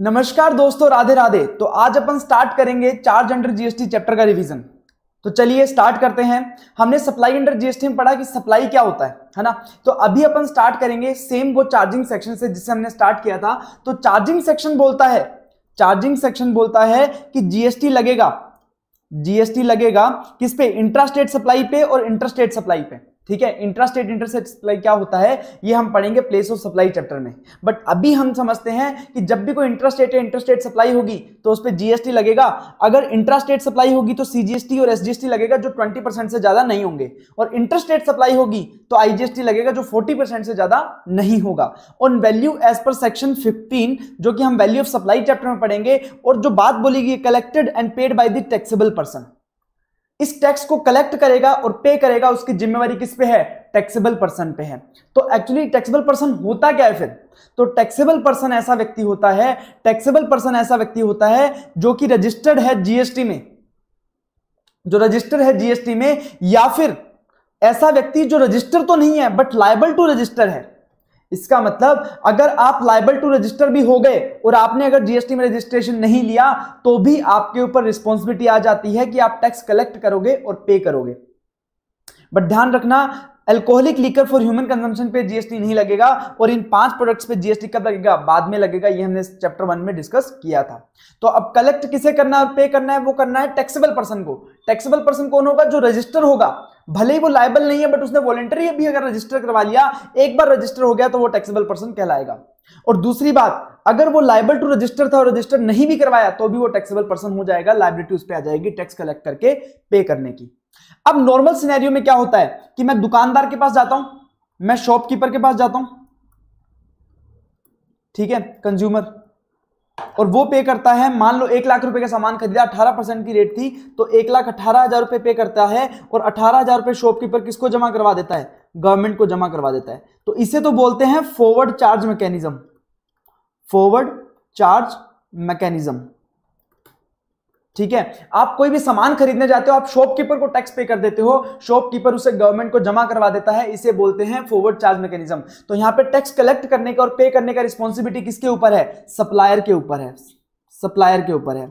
नमस्कार दोस्तों राधे राधे तो आज अपन स्टार्ट करेंगे चार्ज अंडर जीएसटी चैप्टर का रिवीजन तो चलिए स्टार्ट करते हैं हमने सप्लाई अंडर जीएसटी में पढ़ा कि सप्लाई क्या होता है है ना तो अभी अपन स्टार्ट करेंगे सेम वो चार्जिंग सेक्शन से जिससे हमने स्टार्ट किया था तो चार्जिंग सेक्शन बोलता है चार्जिंग सेक्शन बोलता है कि जीएसटी लगेगा जीएसटी लगेगा किस पे इंट्रास्टेट सप्लाई पे और इंटरस्टेट सप्लाई पे ठीक है इंटरेस्ट रेट सप्लाई क्या होता है ये हम पढ़ेंगे प्लेस ऑफ सप्लाई चैप्टर में बट अभी हम समझते हैं कि जब भी कोई interest rate interest rate supply होगी तो उस पर जीएसटी लगेगा अगर इंटरेस्ट रेट सप्लाई होगी तो सीजीएसटी और एसजीएसटी लगेगा जो 20 परसेंट से ज्यादा नहीं होंगे और इंटरेस्ट रेट सप्लाई होगी तो आईजीएसटी लगेगा जो फोर्टी परसेंट से ज्यादा नहीं होगा ऑन वैल्यू एज पर सेक्शन फिफ्टीन जो कि हम वैल्यू ऑफ सप्लाई चैप्टर में पढ़ेंगे और जो बात बोलेगी collected and paid by the taxable person इस टैक्स को कलेक्ट करेगा और पे करेगा उसकी जिम्मेवारी किस पे है टैक्सेबल पर्सन पे है तो एक्चुअली टैक्सेबल पर्सन होता क्या है फिर तो टैक्सेबल पर्सन ऐसा व्यक्ति होता है टैक्सेबल पर्सन ऐसा व्यक्ति होता है जो कि रजिस्टर्ड है जीएसटी में जो रजिस्टर है जीएसटी में या फिर ऐसा व्यक्ति जो रजिस्टर तो नहीं है बट लाइबल टू रजिस्टर है इसका मतलब अगर आप लाइबल टू रजिस्टर भी हो गए और आपने अगर जीएसटी में रजिस्ट्रेशन नहीं लिया तो भी आपके ऊपर रिस्पॉन्सिबिलिटी आ जाती है कि आप टैक्स कलेक्ट करोगे और पे करोगे बट ध्यान रखना alcoholic liquor for human consumption पे जीएसटी नहीं लगेगा और इन पांच प्रोडक्ट्स पे जीएसटी कब लगेगा बाद में लगेगा ये हमने चैप्टर वन में डिस्कस किया था तो अब कलेक्ट किसे करना है और पे करना है वो करना है टैक्सेबल पर्सन को टैक्सेबल पर्सन कौन होगा जो रजिस्टर होगा भले ही वो लाइबल नहीं है बट उसने वॉलेंटरी भी अगर रजिस्टर करवा लिया एक बार रजिस्टर हो गया तो वो टैक्सेबल पर्सन कहलाएगा और दूसरी बात अगर वो लाइबल टू रजिस्टर था और रजिस्टर नहीं भी करवाया तो भी वो टैक्सेबल पर्सन हो जाएगा लाइबिलिटी उस पर आ जाएगी टैक्स कलेक्ट करके पे करने की अब नॉर्मल सिनेरियो में क्या होता है कि मैं दुकानदार के पास जाता हूं मैं शॉपकीपर के पास जाता हूं ठीक है कंज्यूमर और वो पे करता है मान लो एक लाख रुपए का सामान खरीदा अठारह परसेंट की रेट थी तो एक लाख अठारह हजार रुपए पे करता है और अठारह हजार रुपये शॉपकीपर किसको जमा करवा देता है गवर्नमेंट को जमा करवा देता है तो इसे तो बोलते हैं forward charge mechanism forward charge mechanism ठीक है आप कोई भी सामान खरीदने जाते हो आप शॉपकीपर को टैक्स पे कर देते हो शॉपकीपर उसे गवर्नमेंट को जमा करवा देता है इसे बोलते हैं फॉरवर्ड चार्ज मैकेनिज्म तो यहां पे टैक्स कलेक्ट करने का और पे करने का रिस्पॉन्सिबिलिटी किसके ऊपर है सप्लायर के ऊपर है सप्लायर के ऊपर है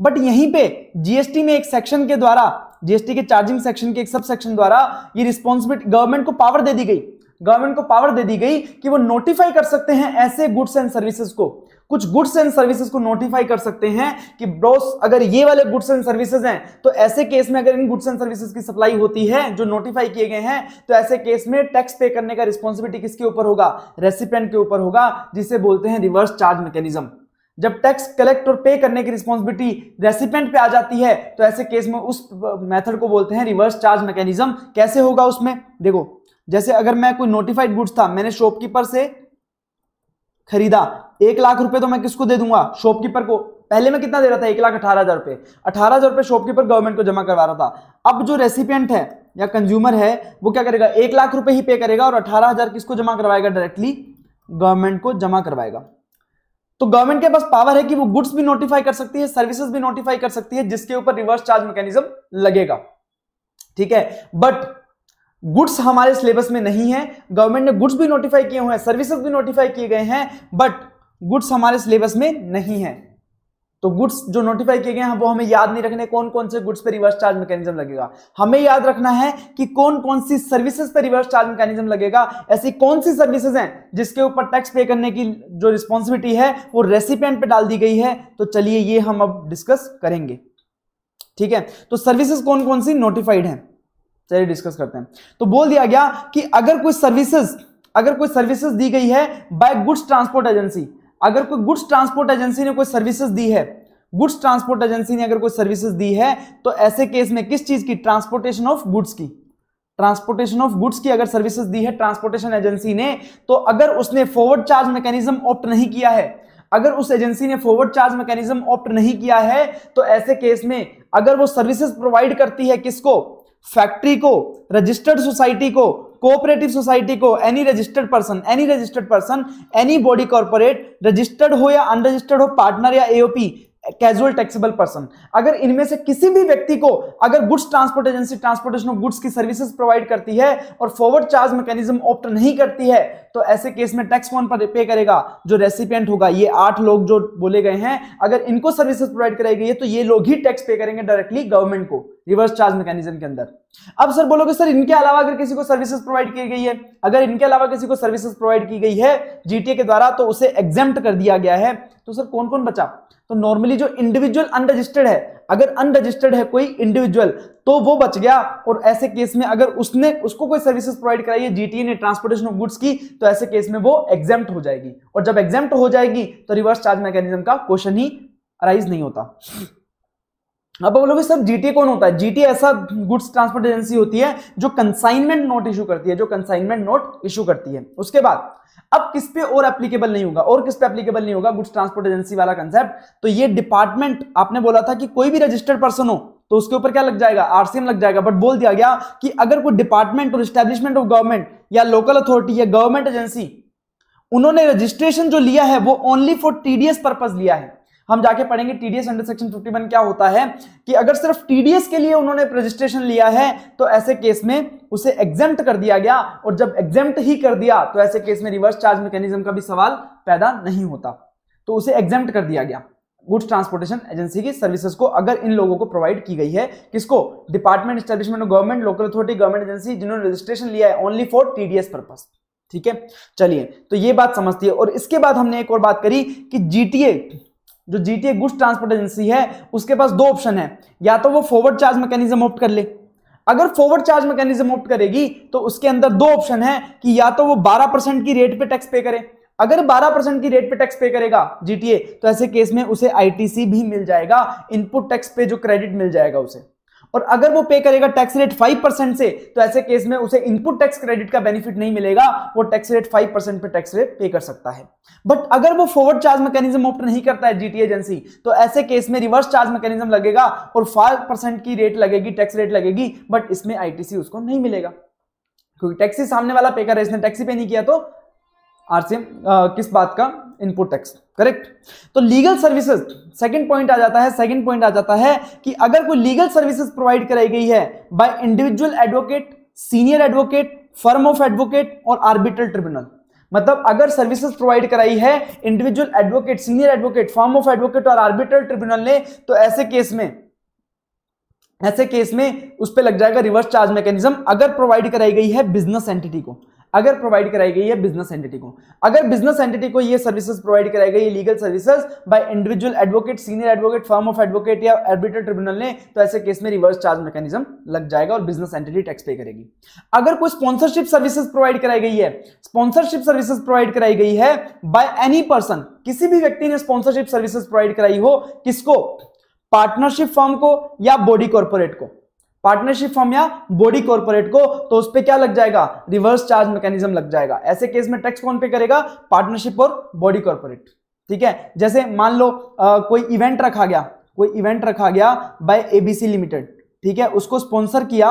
बट यहीं पे जीएसटी में एक सेक्शन के द्वारा जीएसटी के चार्जिंग सेक्शन के एक सब सेक्शन द्वारा ये रिस्पॉन्सिबिलिटी गवर्नमेंट को पावर दे दी गई गवर्नमेंट को पावर दे दी गई कि वो नोटिफाई कर सकते हैं ऐसे गुड्स एंड सर्विसेज को कुछ गुड्स एंड सर्विसेज को नोटिफाई कर सकते हैं कि ब्रोस अगर ये वाले गुड्स एंड सर्विसेज हैं तो ऐसे केस में अगर इन गुड्स एंड सर्विसेज की सप्लाई होती है जो नोटिफाई किए गए हैं तो ऐसे केस में टैक्स पे करने का रिस्पॉन्सिबिलिटी किसके ऊपर होगा रेसिपेंट के ऊपर होगा जिसे बोलते हैं रिवर्स चार्ज मैकेनिज्म जब टैक्स कलेक्ट और पे करने की रिस्पॉन्सिबिलिटी रेसिपेंट पे आ जाती है तो ऐसे केस में उस मेथड को बोलते हैं रिवर्स चार्ज मैकेनिज्म कैसे होगा उसमें देखो जैसे अगर मैं कोई नोटिफाइड गुड्स था मैंने शॉपकीपर से खरीदा एक लाख रुपए तो मैं किसको दे दूंगा शॉपकीपर को पहले मैं कितना दे रहा था एक लाख अठारह हजार रुपए अठारह हजार रुपए शॉपकीपर गवर्नमेंट को जमा करवा रहा था अब जो रेसिपियंट है या कंज्यूमर है वो क्या करेगा एक लाख रुपए ही पे करेगा और अठारह हजार किसको जमा करवाएगा डायरेक्टली गवर्नमेंट को जमा करवाएगा तो गवर्नमेंट के पास पावर है कि वो गुड्स भी नोटिफाई कर सकती है सर्विसेज भी नोटिफाई कर सकती है जिसके ऊपर रिवर्स चार्ज मैकेनिज्म लगेगा ठीक है बट गुड्स हमारे सिलेबस में नहीं है गवर्नमेंट ने गुड्स भी नोटिफाई किए हुए हैं सर्विसेज भी नोटिफाई किए गए हैं बट गुड्स हमारे सिलेबस में नहीं है तो गुड्स जो नोटिफाई किए गए हैं वो हमें याद नहीं रखने कौन कौन से गुड्स पे रिवर्स चार्ज मैकेनिज्म लगेगा हमें याद रखना है कि कौन कौन सी सर्विसेज पे रिवर्स चार्ज मैकेनिज्म लगेगा ऐसी कौन सी सर्विसेज हैं जिसके ऊपर टैक्स पे करने की जो रिस्पॉन्सिबिलिटी है वो रेसिपेंट पे डाल दी गई है तो चलिए ये हम अब डिस्कस करेंगे ठीक है तो सर्विसेज कौन कौन सी नोटिफाइड है चलिए डिस्कस करते हैं तो बोल दिया गया कि अगर कोई सर्विसेज अगर कोई सर्विसेज दी गई है बाय गुड्स ट्रांसपोर्ट एजेंसी अगर कोई गुड्स ट्रांसपोर्ट एजेंसी ने कोई सर्विसेज दी है गुड्स ट्रांसपोर्ट एजेंसी ने अगर कोई सर्विसेज दी है तो ऐसे केस में किस चीज की ट्रांसपोर्टेशन ऑफ गुड्स की ट्रांसपोर्टेशन ऑफ गुड्स की अगर सर्विसेज दी है ट्रांसपोर्टेशन एजेंसी ने तो अगर उसने फॉरवर्ड चार्ज मैकेनिज्म ऑप्ट नहीं किया है अगर उस एजेंसी ने फॉरवर्ड चार्ज मैकेनिज्म ऑप्ट नहीं किया है तो ऐसे केस में अगर वो सर्विसेज प्रोवाइड करती है किसको फैक्ट्री को रजिस्टर्ड सोसाइटी को कोऑपरेटिव सोसाइटी को any registered person any registered person any body corporate registered हो या अनरजिस्टर्ड हो पार्टनर या एओपी कैजुअल टैक्सेबल पर्सन अगर इनमें से किसी भी व्यक्ति को अगर goods transport agency transportation of goods की सर्विसेज प्रोवाइड करती है और फॉरवर्ड चार्ज मैकेनिज्म ऑप्ट नहीं करती है तो ऐसे केस में टैक्स कौन पर पे करेगा जो रेसिपियंट होगा ये आठ लोग जो बोले गए हैं अगर इनको सर्विसेज प्रोवाइड कराई गई है तो ये लोग ही टैक्स पे करेंगे डायरेक्टली गवर्नमेंट को रिवर्स चार्ज मैकेनिज्म के अंदर अब सर बोलोगे सर इनके अलावा अगर किसी को सर्विसेज प्रोवाइड की गई है अगर इनके अलावा किसी को सर्विसेज प्रोवाइड की गई है जीटीए के द्वारा तो उसे एग्जेम्प्ट कर दिया गया है तो सर कौन कौन बचा तो नॉर्मली जो इंडिविजुअल अनरजिस्टर्ड है अगर अनरजिस्टर्ड है कोई इंडिविजुअल तो वो बच गया और ऐसे केस में अगर उसने उसको कोई सर्विसेज प्रोवाइड कराई है जीटीए ने ट्रांसपोर्टेशन ऑफ गुड्स की तो ऐसे केस में वो एग्जाम हो जाएगी और जब एग्जाम हो जाएगी तो रिवर्स चार्ज मैकेनिज्म का क्वेश्चन ही अराइज नहीं होता अब हम लोग सर जीटी कौन होता है जीटी ऐसा गुड्स ट्रांसपोर्ट एजेंसी होती है जो कंसाइनमेंट नोट इशू करती है जो कंसाइनमेंट नोट इशू करती है उसके बाद अब किस पे और एप्लीकेबल नहीं होगा और किस पे एप्लीकेबल नहीं होगा गुड्स ट्रांसपोर्ट एजेंसी वाला कंसेप्ट तो ये डिपार्टमेंट आपने बोला था कि कोई भी रजिस्टर्ड पर्सन हो तो उसके ऊपर क्या लग जाएगा आरसीएम लग जाएगा बट बोल दिया गया कि अगर कोई डिपार्टमेंट और स्टेब्लिशमेंट ऑफ गवर्नमेंट या लोकल अथॉरिटी या गवर्नमेंट एजेंसी उन्होंने रजिस्ट्रेशन जो लिया है वो ओनली फॉर टीडीएस पर्पज लिया है हम जाके पढ़ेंगे टीडीएस अंडर सेक्शन वन क्या होता है कि अगर सिर्फ टीडीएस के लिए उन्होंने रजिस्ट्रेशन लिया है तो ऐसे केस में उसे एग्जेम्प्ट कर दिया गया और जब एग्जेम्प्ट ही कर दिया तो ऐसे केस में रिवर्स चार्ज मैकेनिज्म का भी सवाल पैदा नहीं होता तो उसे एग्जेम्प्ट कर दिया गया गुड्स ट्रांसपोर्टेशन एजेंसी की सर्विसेज को अगर इन लोगों को प्रोवाइड की गई है किसको department establishment of government local authority government agency जिन्होंने रजिस्ट्रेशन लिया है ओनली फॉर टीडीएस पर्पस ठीक है चलिए तो ये बात समझती है और इसके बाद हमने एक और बात करी कि जीटीए जो जीटीए गुड्स ट्रांसपोर्ट एजेंसी है उसके पास दो ऑप्शन है या तो वो फॉरवर्ड चार्ज मैकेनिज्म ऑप्ट कर ले अगर फॉरवर्ड चार्ज मैकेनिज्म ऑप्ट करेगी तो उसके अंदर दो ऑप्शन है कि या तो वो 12 परसेंट की रेट पे टैक्स पे करे अगर 12 परसेंट की रेट पे टैक्स पे करेगा जीटीए तो ऐसे केस में उसे आईटीसी भी मिल जाएगा इनपुट टैक्स पे जो क्रेडिट मिल जाएगा उसे और अगर वो पे करेगा टैक्स रेट फाइव परसेंट से तो ऐसे केस में उसे इनपुट टैक्स क्रेडिट का बेनिफिट नहीं मिलेगा वो टैक्स रेट फाइव परसेंट पर टैक्स रेट पे कर सकता है बट अगर वो फॉरवर्ड चार्ज मैकेनिज्म ऑप्ट नहीं करता है जीटी एजेंसी तो ऐसे केस में रिवर्स चार्ज मैकेनिज्म लगेगा और फाइव परसेंट की रेट लगेगी टैक्स रेट लगेगी बट इसमें आईटीसी उसको नहीं मिलेगा क्योंकि टैक्सी सामने वाला पे कर रहा है इसने टैक्सी पे नहीं किया तो आरसीएम किस बात का इनपुट टैक्स करेक्ट तो लीगल सर्विसेज सेकंड पॉइंट आ जाता है सेकंड पॉइंट आ जाता है कि अगर कोई लीगल सर्विसेज प्रोवाइड कराई गई है by individual advocate senior advocate firm of advocate और आर्बिट्रल ट्रिब्यूनल मतलब अगर सर्विसेज प्रोवाइड कराई है individual advocate senior advocate form of advocate और आर्बिट्रल ट्रिब्यूनल ने तो ऐसे केस में ऐसे केस में उस पर लग जाएगा रिवर्स चार्ज मैकेनिज्म अगर प्रोवाइड कराई गई है बिजनेस एंटिटी को अगर प्रोवाइड कराई गई है बिजनेस एंटिटी को अगर बिजनेस एंटिटी को ये सर्विसेज प्रोवाइड कराई गई legal services by individual advocate senior advocate firm of advocate या एडमिटर ट्रिब्यूनल ने तो ऐसे केस में रिवर्स चार्ज मैकेनिज्म लग जाएगा और बिजनेस एंटिटी टैक्स पे करेगी अगर कोई स्पॉन्सरशिप सर्विसेज प्रोवाइड कराई गई है स्पॉन्सरशिप सर्विसेज प्रोवाइड कराई गई है बाय एनी पर्सन किसी भी व्यक्ति ने स्पॉन्सरशिप सर्विसेज प्रोवाइड कराई हो किसको पार्टनरशिप फर्म को या बॉडी कॉर्पोरेट को पार्टनरशिप फॉर्म या बॉडी कॉर्पोरेट को तो उस पर क्या लग जाएगा रिवर्स चार्ज मैकेनिज्म लग जाएगा ऐसे केस में टैक्स कौन पे करेगा पार्टनरशिप और बॉडी कॉर्पोरेट ठीक है जैसे मान लो आ, कोई इवेंट रखा गया कोई इवेंट रखा गया बाय एबीसी लिमिटेड ठीक है उसको स्पॉन्सर किया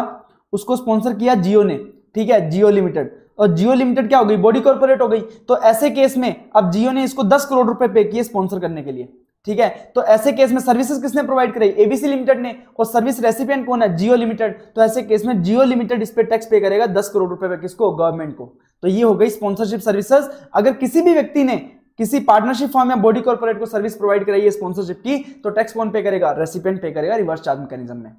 उसको स्पॉन्सर किया जियो ने ठीक है जियो लिमिटेड और जियो लिमिटेड क्या हो गई बॉडी कॉर्पोरेट हो गई तो ऐसे केस में अब जियो ने इसको दस करोड़ रुपए पे किए स्पॉन्सर करने के लिए ठीक है तो ऐसे केस में सर्विसेज किसने प्रोवाइड कराई एबीसी लिमिटेड ने और सर्विस रेसिपियन कौन है जियो लिमिटेड तो ऐसे केस में जियो लिमिटेड इस पर टैक्स पे करेगा दस करोड़ रुपए किसको गवर्नमेंट को तो ये हो गई स्पॉन्सरशिप सर्विसेज अगर किसी भी व्यक्ति ने किसी पार्टनरशिप फॉर्म या बॉडी कॉर्पोरेट को सर्विस प्रोवाइड कराई है स्पॉन्सरशिप की तो टैक्स कौन पे करेगा रेसिपियन पे करेगा रिवर्स चार्ज मैकेनिज्म में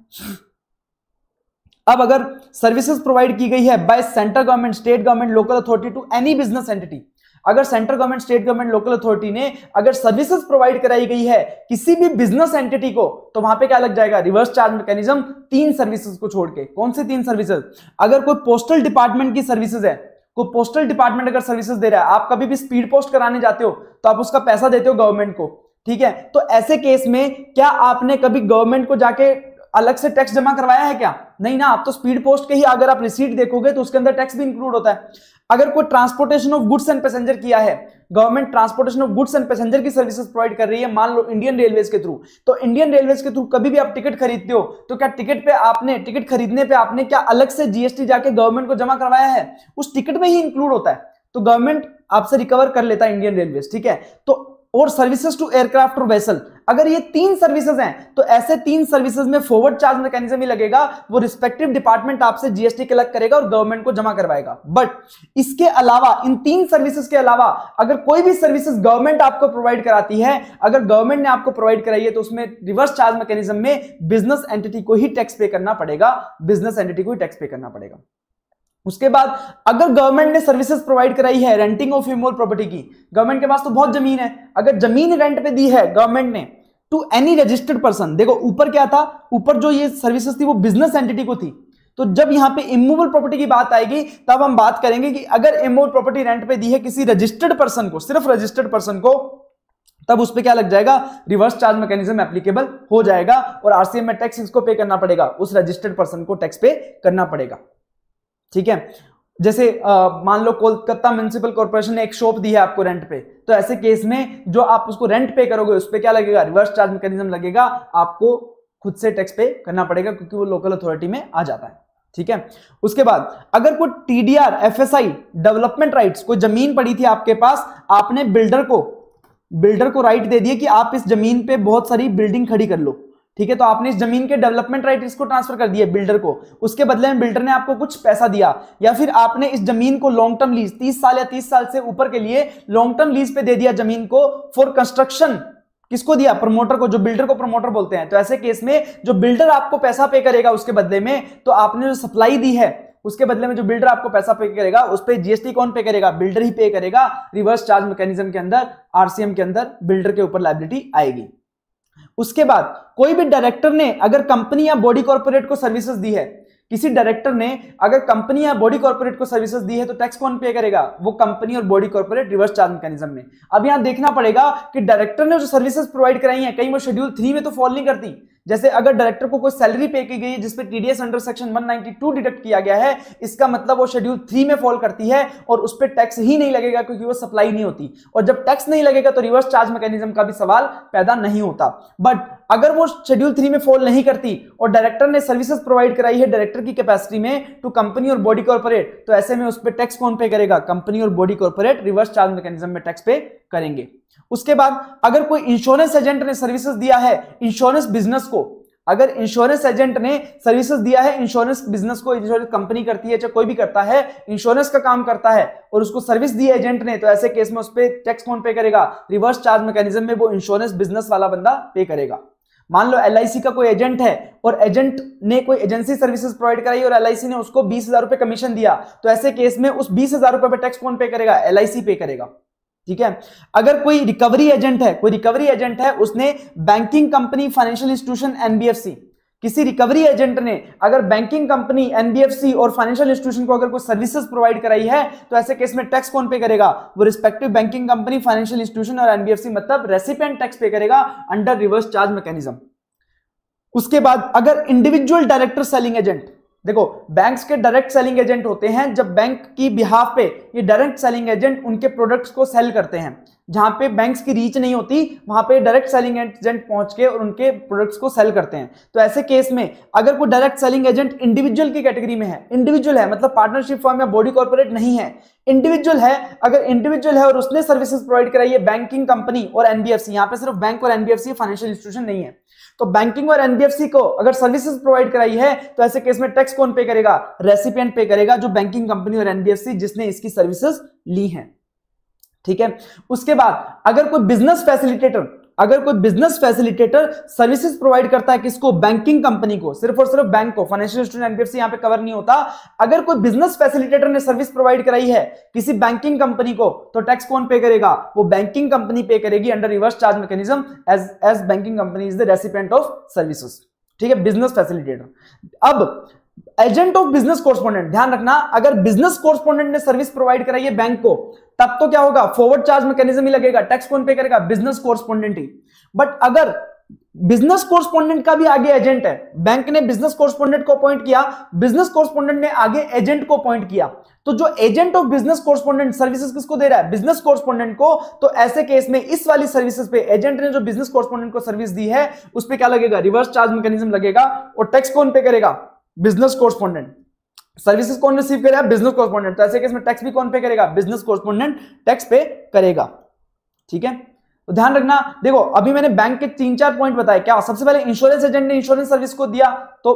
अब अगर सर्विसेज प्रोवाइड की गई है by central government state government local authority to any business entity अगर central government state government local authority ने अगर सर्विसेज प्रोवाइड कराई गई है किसी भी बिजनेस एंटिटी को तो वहां पे क्या लग जाएगा रिवर्स चार्ज मैकेनिज्म तीन सर्विसेज को छोड़ के कौन सी तीन सर्विसेज अगर कोई पोस्टल डिपार्टमेंट की सर्विसेज है कोई पोस्टल डिपार्टमेंट अगर सर्विसेज दे रहा है आप कभी भी स्पीड पोस्ट कराने जाते हो तो आप उसका पैसा देते हो गवर्नमेंट को ठीक है तो ऐसे केस में क्या आपने कभी गवर्नमेंट को जाके अलग से टैक्स जमा करवाया है क्या नहीं ना आप तो स्पीड पोस्ट के ही अगर आप रिसीट देखोगे तो उसके अंदर टैक्स भी इंक्लूड होता है अगर कोई transportation of goods and passenger किया है government transportation of goods and passenger की सर्विसेज प्रोवाइड कर रही है मान लो इंडियन रेलवेज के थ्रू तो इंडियन रेलवेज के थ्रू कभी भी आप टिकट खरीदते हो तो क्या टिकट पे आपने टिकट खरीदने पे आपने क्या अलग से जीएसटी जाके गवर्नमेंट को जमा करवाया है उस टिकट में ही इंक्लूड होता है तो गवर्नमेंट आपसे रिकवर कर लेता है इंडियन रेलवे ठीक है तो और सर्विसेज टू एयरक्राफ्ट और वेसल अगर ये तीन सर्विसेज हैं तो ऐसे तीन सर्विसेज में फॉरवर्ड चार्ज मैकेनिज्म ही लगेगा वो रिस्पेक्टिव डिपार्टमेंट आपसे जीएसटी कलेक्ट करेगा और गवर्नमेंट को जमा करवाएगा बट इसके अलावा इन तीन सर्विसेज के अलावा अगर कोई भी सर्विसेज गवर्नमेंट आपको प्रोवाइड कराती है अगर गवर्नमेंट ने आपको प्रोवाइड कराई है तो उसमें रिवर्स चार्ज मैकेनिज्म में बिजनेस एंटिटी को ही टैक्स पे करना पड़ेगा बिजनेस एंटिटी को ही टैक्स पे करना पड़ेगा उसके बाद अगर गवर्नमेंट ने सर्विसेज प्रोवाइड कराई है रेंटिंग ऑफ इमोल प्रॉपर्टी की गवर्नमेंट के पास तो बहुत जमीन है अगर जमीन रेंट पे दी है गवर्नमेंट ने टू एनी रजिस्टर्ड पर्सन देखो ऊपर क्या था ऊपर जो ये सर्विसेज थी वो बिजनेस एंटिटी को थी तो जब यहां पे इमूवल प्रॉपर्टी की बात आएगी तब हम बात करेंगे कि अगर इमूवल प्रॉपर्टी रेंट पे दी है किसी रजिस्टर्ड पर्सन को सिर्फ रजिस्टर्ड पर्सन को तब उस पर क्या लग जाएगा रिवर्स चार्ज मैकेनिज्म एप्लीकेबल हो जाएगा और आरसीएम में टैक्स इसको पे करना पड़ेगा उस रजिस्टर्ड पर्सन को टैक्स पे करना पड़ेगा ठीक है जैसे मान लो कोलकाता म्यूनसिपल कॉर्पोरेशन ने एक शॉप दी है आपको रेंट पे तो ऐसे केस में जो आप उसको रेंट पे करोगे उस पर क्या लगेगा रिवर्स चार्ज मैकेनिज्म लगेगा आपको खुद से टैक्स पे करना पड़ेगा क्योंकि वो लोकल अथॉरिटी में आ जाता है ठीक है उसके बाद अगर कोई टीडीआर एफएसआई डेवलपमेंट राइट्स कोई जमीन पड़ी थी आपके पास आपने बिल्डर को बिल्डर को राइट दे दिए कि आप इस जमीन पे बहुत सारी बिल्डिंग खड़ी कर लो ठीक है तो आपने इस जमीन के डेवलपमेंट राइट इसको ट्रांसफर कर दिया बिल्डर को उसके बदले में बिल्डर ने आपको कुछ पैसा दिया या फिर आपने इस जमीन को लॉन्ग टर्म लीज 30 साल या 30 साल से ऊपर के लिए लॉन्ग टर्म लीज पे दे दिया जमीन को फॉर कंस्ट्रक्शन किसको दिया प्रमोटर को जो बिल्डर को प्रमोटर बोलते हैं तो ऐसे केस में जो बिल्डर आपको पैसा पे करेगा उसके बदले में तो आपने जो सप्लाई दी है उसके बदले में जो बिल्डर आपको पैसा पे करेगा उस पर जीएसटी कौन पे करेगा बिल्डर ही पे करेगा रिवर्स चार्ज मैकेनिज्म के अंदर आरसीएम के अंदर बिल्डर के ऊपर लाइबिलिटी आएगी उसके बाद कोई भी डायरेक्टर ने अगर कंपनी या बॉडी कॉर्पोरेट को सर्विसेज दी है किसी डायरेक्टर ने अगर कंपनी या बॉडी कॉर्पोरेट को सर्विसेज दी है तो टैक्स कौन पे करेगा वो कंपनी और body corporate reverse charge mechanism में अब यहां देखना पड़ेगा कि डायरेक्टर ने जो सर्विसेज प्रोवाइड कराई है कहीं वो शेड्यूल थ्री में तो फॉल नहीं करती जैसे अगर डायरेक्टर को कोई सैलरी पे की गई जिसपे टीडीएस अंडर सेक्शन 192 डिडक्ट किया गया है इसका मतलब वो शेड्यूल थ्री में फॉल करती है और उस पर टैक्स ही नहीं लगेगा क्योंकि वो सप्लाई नहीं होती और जब टैक्स नहीं लगेगा तो रिवर्स चार्ज मैकेनिज्म का भी सवाल पैदा नहीं होता बट अगर वो शेड्यूल थ्री में फॉल नहीं करती और डायरेक्टर ने सर्विसेज प्रोवाइड कराई है डायरेक्टर की कैपेसिटी में टू कंपनी और बॉडी कॉर्पोरेट तो ऐसे में उस पर टैक्स कौन पे करेगा कंपनी और body corporate reverse charge mechanism में टैक्स पे करेंगे उसके बाद अगर कोई इंश्योरेंस एजेंट ने सर्विसेज दिया है इंश्योरेंस बिजनेस को अगर इंश्योरेंस एजेंट ने सर्विसेज दिया है इंश्योरेंस बिजनेस को इंश्योरेंस कंपनी करती है चाहे कोई भी करता है इंश्योरेंस का काम करता है और उसको सर्विस दी एजेंट ने तो ऐसे केस में उस पर टैक्स कौन पे करेगा रिवर्स चार्ज मैकेनिज्म में वो इंश्योरेंस बिजनेस वाला बंदा पे करेगा मान लो एल का कोई एजेंट है और एजेंट ने कोई एजेंसी सर्विसेज प्रोवाइड कराई और एल ने उसको बीस हजार रुपए कमीशन दिया तो ऐसे केस में उस बीस हजार रुपए पर टैक्स कौन पे करेगा एल पे करेगा ठीक है अगर कोई रिकवरी एजेंट है कोई रिकवरी एजेंट है उसने banking company financial institution NBFC किसी रिकवरी एजेंट ने अगर बैंकिंग कंपनी एनबीएफसी और फाइनेंशियल इंस्टीट्यूशन को अगर कोई सर्विसेज प्रोवाइड कराई है तो ऐसे केस में टैक्स कौन पे करेगा वो respective banking company financial institution और एनबीएफसी मतलब रेसिपेंट टैक्स पे करेगा अंडर रिवर्स चार्ज मैकेनिज्म उसके बाद अगर इंडिविजुअल डायरेक्टर सेलिंग एजेंट देखो बैंक्स के डायरेक्ट सेलिंग एजेंट होते हैं जब बैंक की बिहाफ पे ये डायरेक्ट सेलिंग एजेंट उनके प्रोडक्ट्स को सेल करते हैं जहां पे बैंक्स की रीच नहीं होती वहां पे डायरेक्ट सेलिंग एजेंट पहुंच के और उनके प्रोडक्ट्स को सेल करते हैं तो ऐसे केस में अगर कोई डायरेक्ट सेलिंग एजेंट इंडिविजुअल की कैटेगरी में है इंडिविजुअल है मतलब पार्टनरशिप फॉर्म या बॉडी कॉर्पोरेट नहीं है इंडिविजुअल है अगर इंडिविजुअल है और उसने सर्विसेज प्रोवाइड कराई है बैंकिंग कंपनी और एनबीएफसी यहां पे सिर्फ बैंक और एनबीएफसी फाइनेंशियल इंस्टीट्यूशन नहीं है तो बैंकिंग और एनबीएफसी को अगर सर्विसेज प्रोवाइड कराई है तो ऐसे केस में टैक्स कौन पे करेगा रेसिपियंट पे करेगा जो बैंकिंग कंपनी और एनबीएफसी जिसने इसकी सर्विसेज ली है ठीक है उसके बाद अगर कोई बिजनेस फैसिलिटेटर अगर कोई बिजनेस फैसिलिटेटर सर्विसेज प्रोवाइड करता है किसको बैंकिंग कंपनी को सिर्फ और सिर्फ बैंक को फाइनेंशियल इंस्टीट्यूट एनबीएफसी यहां पे कवर नहीं होता अगर कोई बिजनेस फैसिलिटेटर ने सर्विस प्रोवाइड कराई है किसी बैंकिंग कंपनी को तो टैक्स कौन पे करेगा वो बैंकिंग कंपनी पे करेगी under reverse charge mechanism as as banking company is the recipient of services ठीक है बिजनेस फैसिलिटेटर अब एजेंट ऑफ बिजनेस कोर्सपोंडेंट ध्यान रखना अगर बिजनेस कोर्सपोंडेंट ने सर्विस प्रोवाइड कराई है बैंक को तब तो क्या होगा फॉरवर्ड चार्ज मैकेनिज्म ही लगेगा टैक्स कौन पे करेगा बिजनेस कोर्सपोंडेंट ही बट अगर बिजनेस कोर्सपोंडेंट का भी आगे एजेंट है बैंक ने बिजनेस कोर्सपोंडेंट को अपॉइंट किया बिजनेस कोर्सपोंडेंट ने आगे एजेंट को अपॉइंट किया तो जो agent of business correspondent services किसको दे रहा है बिजनेस कोर्सपोंडेंट को तो ऐसे केस में इस वाली सर्विसेज पे एजेंट ने जो बिजनेस कोर्सपोंडेंट को सर्विस दी है उस पर क्या लगेगा रिवर्स चार्ज मैकेनिज्म लगेगा और टैक्स कौन पे करेगा बिजनेस कोरस्पॉन्डेंट सर्विसेज कौन रिसीव करेगा बिजनेस कोरस्पॉन्डेंट तो ऐसे केस में टैक्स भी कौन पे करेगा बिजनेस कोरस्पॉन्डेंट टैक्स पे करेगा ठीक है तो ध्यान रखना देखो अभी मैंने बैंक के तीन चार पॉइंट बताए क्या सबसे पहले इंश्योरेंस एजेंट ने इंश्योरेंस सर्विस को दिया तो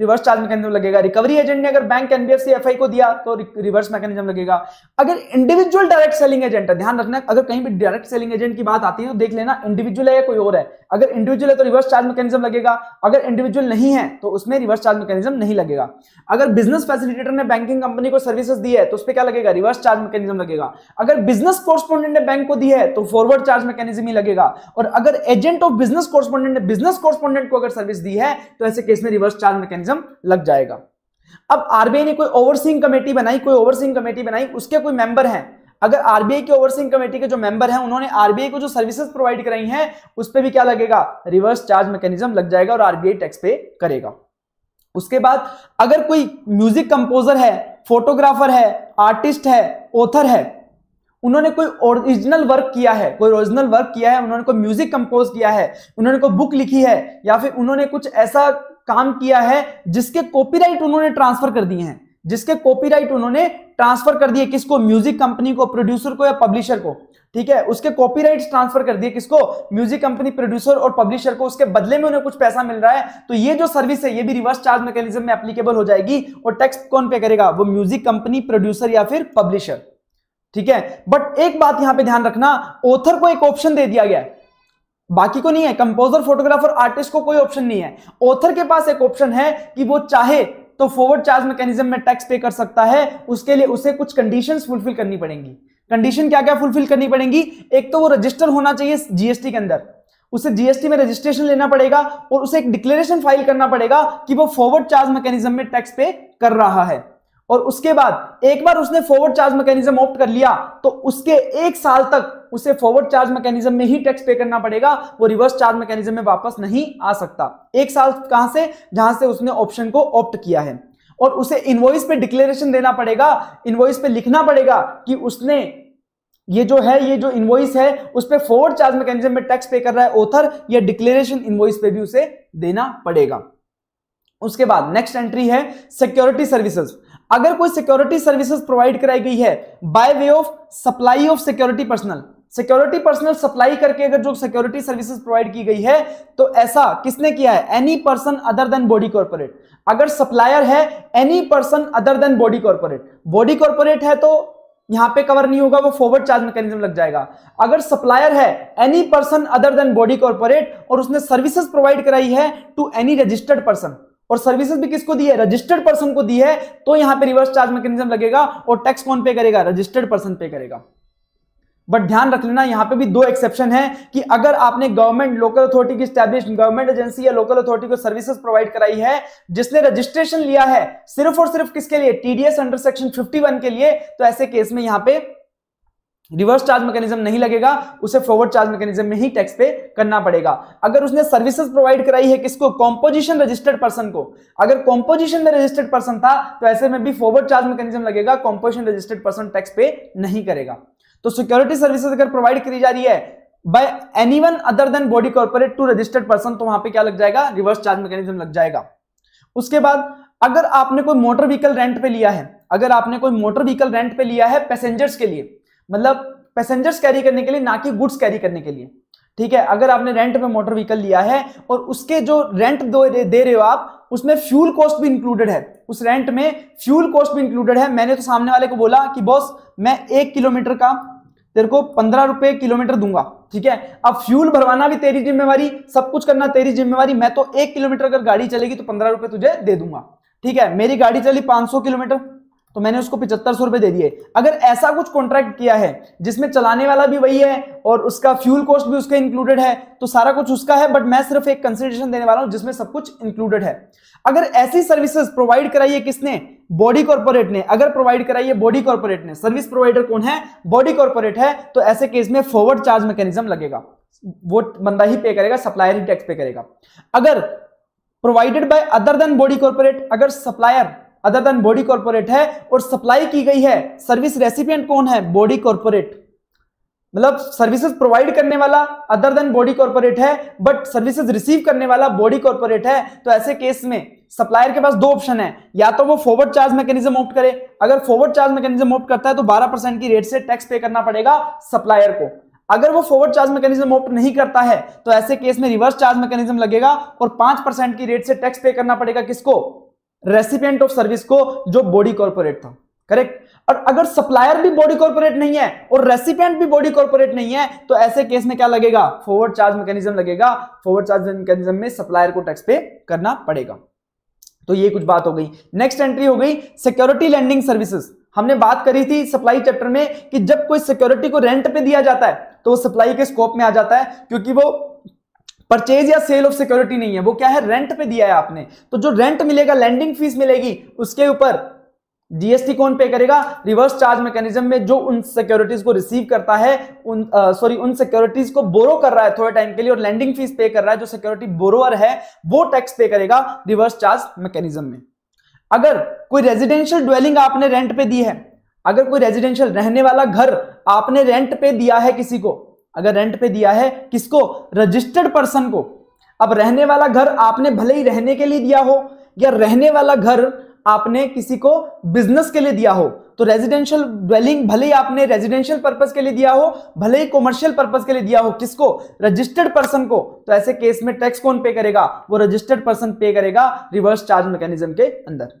रिवर्स चार्ज मैकेनिज्म लगेगा रिकवरी एजेंट ने अगर बैंक एनबीएफसी एफ को दिया तो रिवर्स मैकेनिज्म लगेगा अगर इंडिविजुअल डायरेक्ट सेलिंग एजेंट है ध्यान रखना अगर कहीं भी डायरेक्ट सेलिंग एजेंट की बात आती है तो देख लेना इंडिविजुअल है या कोई और है अगर इंडिविजुअल है तो रिवर्स चार्ज मैकेनिज्म लगेगा अगर इंडिविजुअल नहीं है तो उसमें रिवर्स चार्ज मैकेनिज्म नहीं लगेगा अगर बिजनेस फैसिलिटेटर ने बैंकिंग कंपनी को सर्विसेज दी है तो उस पर क्या लगेगा रिवर्स चार्ज मैकेनिज्म लगेगा अगर बिजनेस कोर्सपोंडेंट ने बैंक को दी है तो फॉरवर्ड चार्ज मैकेनिज्म ही लगेगा और अगर एजेंट ऑफ बिजनेस कोर्सपोंडेंट ने बिजनेस कोर्सपोंडेंट को अगर सर्विस दी है तो ऐसे केस में रिवर्स चार्ज मैकेनिज्म मैकेनिज्म लग जाएगा अब आरबीआई ने कोई ओवरसिंग कमेटी बनाई कोई ओवरसिंग कमेटी बनाई उसके कोई मेंबर हैं अगर आरबीआई की ओवरसिंग कमेटी के जो मेंबर हैं उन्होंने आरबीआई को जो सर्विसेज प्रोवाइड कराई हैं उस पर भी क्या लगेगा रिवर्स चार्ज मैकेनिज्म लग जाएगा और आरबीआई टैक्स पे करेगा उसके बाद अगर कोई म्यूजिक कंपोजर है फोटोग्राफर है आर्टिस्ट है ऑथर है उन्होंने कोई ओरिजिनल वर्क किया है कोई ओरिजिनल वर्क किया है उन्होंने कोई म्यूजिक कंपोज किया है उन्होंने कोई बुक लिखी है या फिर उन्होंने कुछ ऐसा काम किया है जिसके कॉपीराइट उन्होंने ट्रांसफर कर दिए हैं जिसके कॉपीराइट उन्होंने ट्रांसफर कर दिए किसको म्यूजिक कंपनी को प्रोड्यूसर को या पब्लिशर को ठीक है उसके कॉपीराइट ट्रांसफर कर दिए किसको म्यूजिक कंपनी प्रोड्यूसर और पब्लिशर को उसके बदले में उन्हें कुछ पैसा मिल रहा है तो ये जो सर्विस है ये भी रिवर्स चार्ज मैकेनिज्म में एप्लीकेबल हो जाएगी और टैक्स कौन पे करेगा वो म्यूजिक कंपनी प्रोड्यूसर या फिर पब्लिशर ठीक है बट एक बात यहां पे ध्यान रखना ऑथर को एक ऑप्शन दे दिया गया है बाकी को नहीं है कंपोजर फोटोग्राफर आर्टिस्ट को कोई ऑप्शन नहीं है ऑथर के पास एक ऑप्शन है कि वो चाहे तो फॉरवर्ड चार्ज मैकेनिज्म में टैक्स पे कर सकता है उसके लिए उसे कुछ कंडीशंस फुलफिल करनी पड़ेंगी कंडीशन क्या क्या फुलफिल करनी पड़ेंगी एक तो वो रजिस्टर होना चाहिए जीएसटी के अंदर उसे जीएसटी में रजिस्ट्रेशन लेना पड़ेगा और उसे एक डिक्लेरेशन फाइल करना पड़ेगा कि वो फॉरवर्ड चार्ज मैकेनिज्म में टैक्स पे कर रहा है और उसके बाद एक बार उसने फॉरवर्ड चार्ज मैकेनिज्म ऑप्ट कर लिया तो उसके एक साल तक उसे फॉरवर्ड चार्ज मैकेनिज्म में ही टैक्स पे करना पड़ेगा वो रिवर्स चार्ज मैकेनिज्म में वापस नहीं आ सकता एक साल कहां से जहां से उसने ऑप्शन को ऑप्ट किया है और उसे इनवॉइस पे डिक्लेरेशन देना पड़ेगा इनवॉइस पे लिखना पड़ेगा कि उसने ये जो है ये जो इनवॉइस है उस पर फॉरवर्ड चार्ज मैकेनिज्म में टैक्स पे कर रहा है ऑथर या डिक्लेरेशन इनवॉइस पे भी उसे देना पड़ेगा उसके बाद नेक्स्ट एंट्री है सिक्योरिटी सर्विसेज अगर कोई सिक्योरिटी सर्विसेज प्रोवाइड कराई गई है by way of supply of security personnel security personnel supply करके अगर जो सिक्योरिटी सर्विसेज प्रोवाइड की गई है तो ऐसा किसने किया है any person other than body corporate अगर सप्लायर है any person other than body corporate body corporate है तो यहां पे कवर नहीं होगा वो फॉरवर्ड चार्ज मैकेनिज्म लग जाएगा अगर सप्लायर है any person other than body corporate और उसने सर्विसेज प्रोवाइड कराई है टू एनी रजिस्टर्ड पर्सन और सर्विसेज भी किसको दी है रजिस्टर्ड पर्सन को दी है तो यहां पे रिवर्स चार्ज मैकेनिज्म लगेगा और टैक्स कौन पे करेगा रजिस्टर्ड पर्सन पे करेगा बट ध्यान रख लेना यहां पे भी दो एक्सेप्शन है कि अगर आपने गवर्नमेंट लोकल अथॉरिटी की स्टैब्लिश गवर्नमेंट एजेंसी या लोकल अथॉरिटी को सर्विसेज प्रोवाइड कराई है जिसने रजिस्ट्रेशन लिया है सिर्फ और सिर्फ किसके लिए टीडीएस अंडर सेक्शन 51 के लिए तो ऐसे केस में यहां पे रिवर्स चार्ज मैकेनिज्म नहीं लगेगा उसे फॉरवर्ड चार्ज मैकेनिज्म में ही टैक्स पे करना पड़ेगा अगर उसने सर्विसेज प्रोवाइड कराई है किसको कॉम्पोजिशन रजिस्टर्ड पर्सन को अगर कॉम्पोजिशन में रजिस्टर्ड पर्सन था तो ऐसे में भी फॉरवर्ड चार्ज मैकेनिज्म लगेगा composition registered person tax pay नहीं करेगा तो सिक्योरिटी सर्विसेज अगर प्रोवाइड करी जा रही है by any other than body corporate to registered person तो वहां पर क्या लग जाएगा रिवर्स चार्ज मैकेनिज्म लग जाएगा उसके बाद अगर आपने कोई मोटर व्हीकल रेंट पे लिया है अगर आपने कोई मोटर व्हीकल रेंट पे लिया है पैसेंजर्स के लिए मतलब पैसेंजर्स कैरी करने के लिए ना कि गुड्स कैरी करने के लिए ठीक है अगर आपने रेंट में मोटर व्हीकल लिया है और उसके जो रेंट दे रहे हो आप उसमें फ्यूल कॉस्ट भी इंक्लूडेड है उस रेंट में फ्यूल कॉस्ट भी इंक्लूडेड है मैंने तो सामने वाले को बोला कि बॉस मैं एक किलोमीटर का तेरे को पंद्रह रुपए किलोमीटर दूंगा ठीक है अब फ्यूल भरवाना भी तेरी जिम्मेवारी सब कुछ करना तेरी जिम्मेवारी मैं तो एक किलोमीटर अगर गाड़ी चलेगी तो पंद्रह रुपए तुझे दे दूंगा ठीक है मेरी गाड़ी चली पांच किलोमीटर तो मैंने उसको पिछहत्तर सौ रुपए दे दिए अगर ऐसा कुछ कॉन्ट्रैक्ट किया है जिसमें चलाने वाला भी वही है और उसका फ्यूल कॉस्ट भी उसका इंक्लूडेड है तो सारा कुछ उसका है बट मैं सिर्फ एक कंसिडरेशन देने वाला हूं जिसमें सब कुछ इंक्लूडेड है अगर ऐसी सर्विसेज प्रोवाइड कराई है किसने बॉडी कॉर्पोरेट ने अगर प्रोवाइड कराई है बॉडी कॉर्पोरेट ने सर्विस प्रोवाइडर कौन है बॉडी कॉर्पोरेट है तो ऐसे केस में फॉरवर्ड चार्ज मैकेनिज्म लगेगा वो बंदा ही पे करेगा सप्लायर ही टैक्स पे करेगा अगर provided by other than body corporate अगर supplier other than body corporate है और सप्लाई की गई है सर्विस रेसिपियंट कौन है बॉडी कॉर्पोरेट मतलब सर्विसेज प्रोवाइड करने वाला अदर देन बॉडी कॉर्पोरेट है बट सर्विसेज रिसीव करने वाला बॉडी कॉर्पोरेट है तो ऐसे केस में सप्लायर के पास दो ऑप्शन है या तो वो फॉरवर्ड चार्ज मैकेनिज्म ऑप्ट करे अगर फॉरवर्ड चार्ज मैकेनिज्म ऑप्ट करता है तो 12 परसेंट की रेट से टैक्स पे करना पड़ेगा सप्लायर को अगर वो फॉरवर्ड चार्ज मैकेनिज्म ऑप्ट नहीं करता है तो ऐसे केस में रिवर्स चार्ज मैकेनिज्म लगेगा और पांच की रेट से टैक्स पे करना पड़ेगा किसको रेसिपिएंट ऑफ सर्विस को जो बॉडी कॉर्पोरेट था करेक्ट और अगर सप्लायर भी बॉडी कॉर्पोरेट नहीं है और रेसिपेंट भी बॉडी कॉर्पोरेट नहीं है तो ऐसे केस में क्या लगेगा फॉरवर्ड चार्ज मैकेनिज्म लगेगा फॉरवर्ड चार्ज मैकेनिज्म में सप्लायर को टैक्स पे करना पड़ेगा तो ये कुछ बात हो गई नेक्स्ट एंट्री हो गई सिक्योरिटी लैंडिंग सर्विसेज हमने बात करी थी सप्लाई चैप्टर में कि जब कोई सिक्योरिटी को रेंट पे दिया जाता है तो वो सप्लाई के स्कोप में आ जाता है क्योंकि वो परचेज या सेल ऑफ सिक्योरिटी नहीं है वो क्या है रेंट पे दिया है आपने तो जो रेंट मिलेगा लैंडिंग फीस मिलेगी उसके ऊपर जीएसटी कौन पे करेगा रिवर्स चार्ज मैकेनिज्म में जो उन सिक्योरिटीज को रिसीव करता है उन सॉरी उन सिक्योरिटीज को बोरो कर रहा है थोड़े टाइम के लिए और लैंडिंग फीस पे कर रहा है जो सिक्योरिटी बोरोअर है वो टैक्स पे करेगा रिवर्स चार्ज मैकेनिज्म में अगर कोई रेजिडेंशियल ड्वेलिंग आपने रेंट पे दी है अगर कोई रेजिडेंशियल रहने वाला घर आपने रेंट पे दिया है किसी को अगर रेंट पे दिया है किसको रजिस्टर्ड पर्सन को अब रहने वाला घर आपने भले ही रहने के लिए दिया हो या रहने वाला घर आपने किसी को बिजनेस के लिए दिया हो तो रेजिडेंशियल ड्वेलिंग भले ही आपने रेजिडेंशियल पर्पज के लिए दिया हो भले ही कॉमर्शियल पर्पज के लिए दिया हो किसको रजिस्टर्ड पर्सन को तो ऐसे केस में टैक्स कौन पे करेगा वो रजिस्टर्ड पर्सन पे करेगा रिवर्स चार्ज मैकेनिज्म के अंदर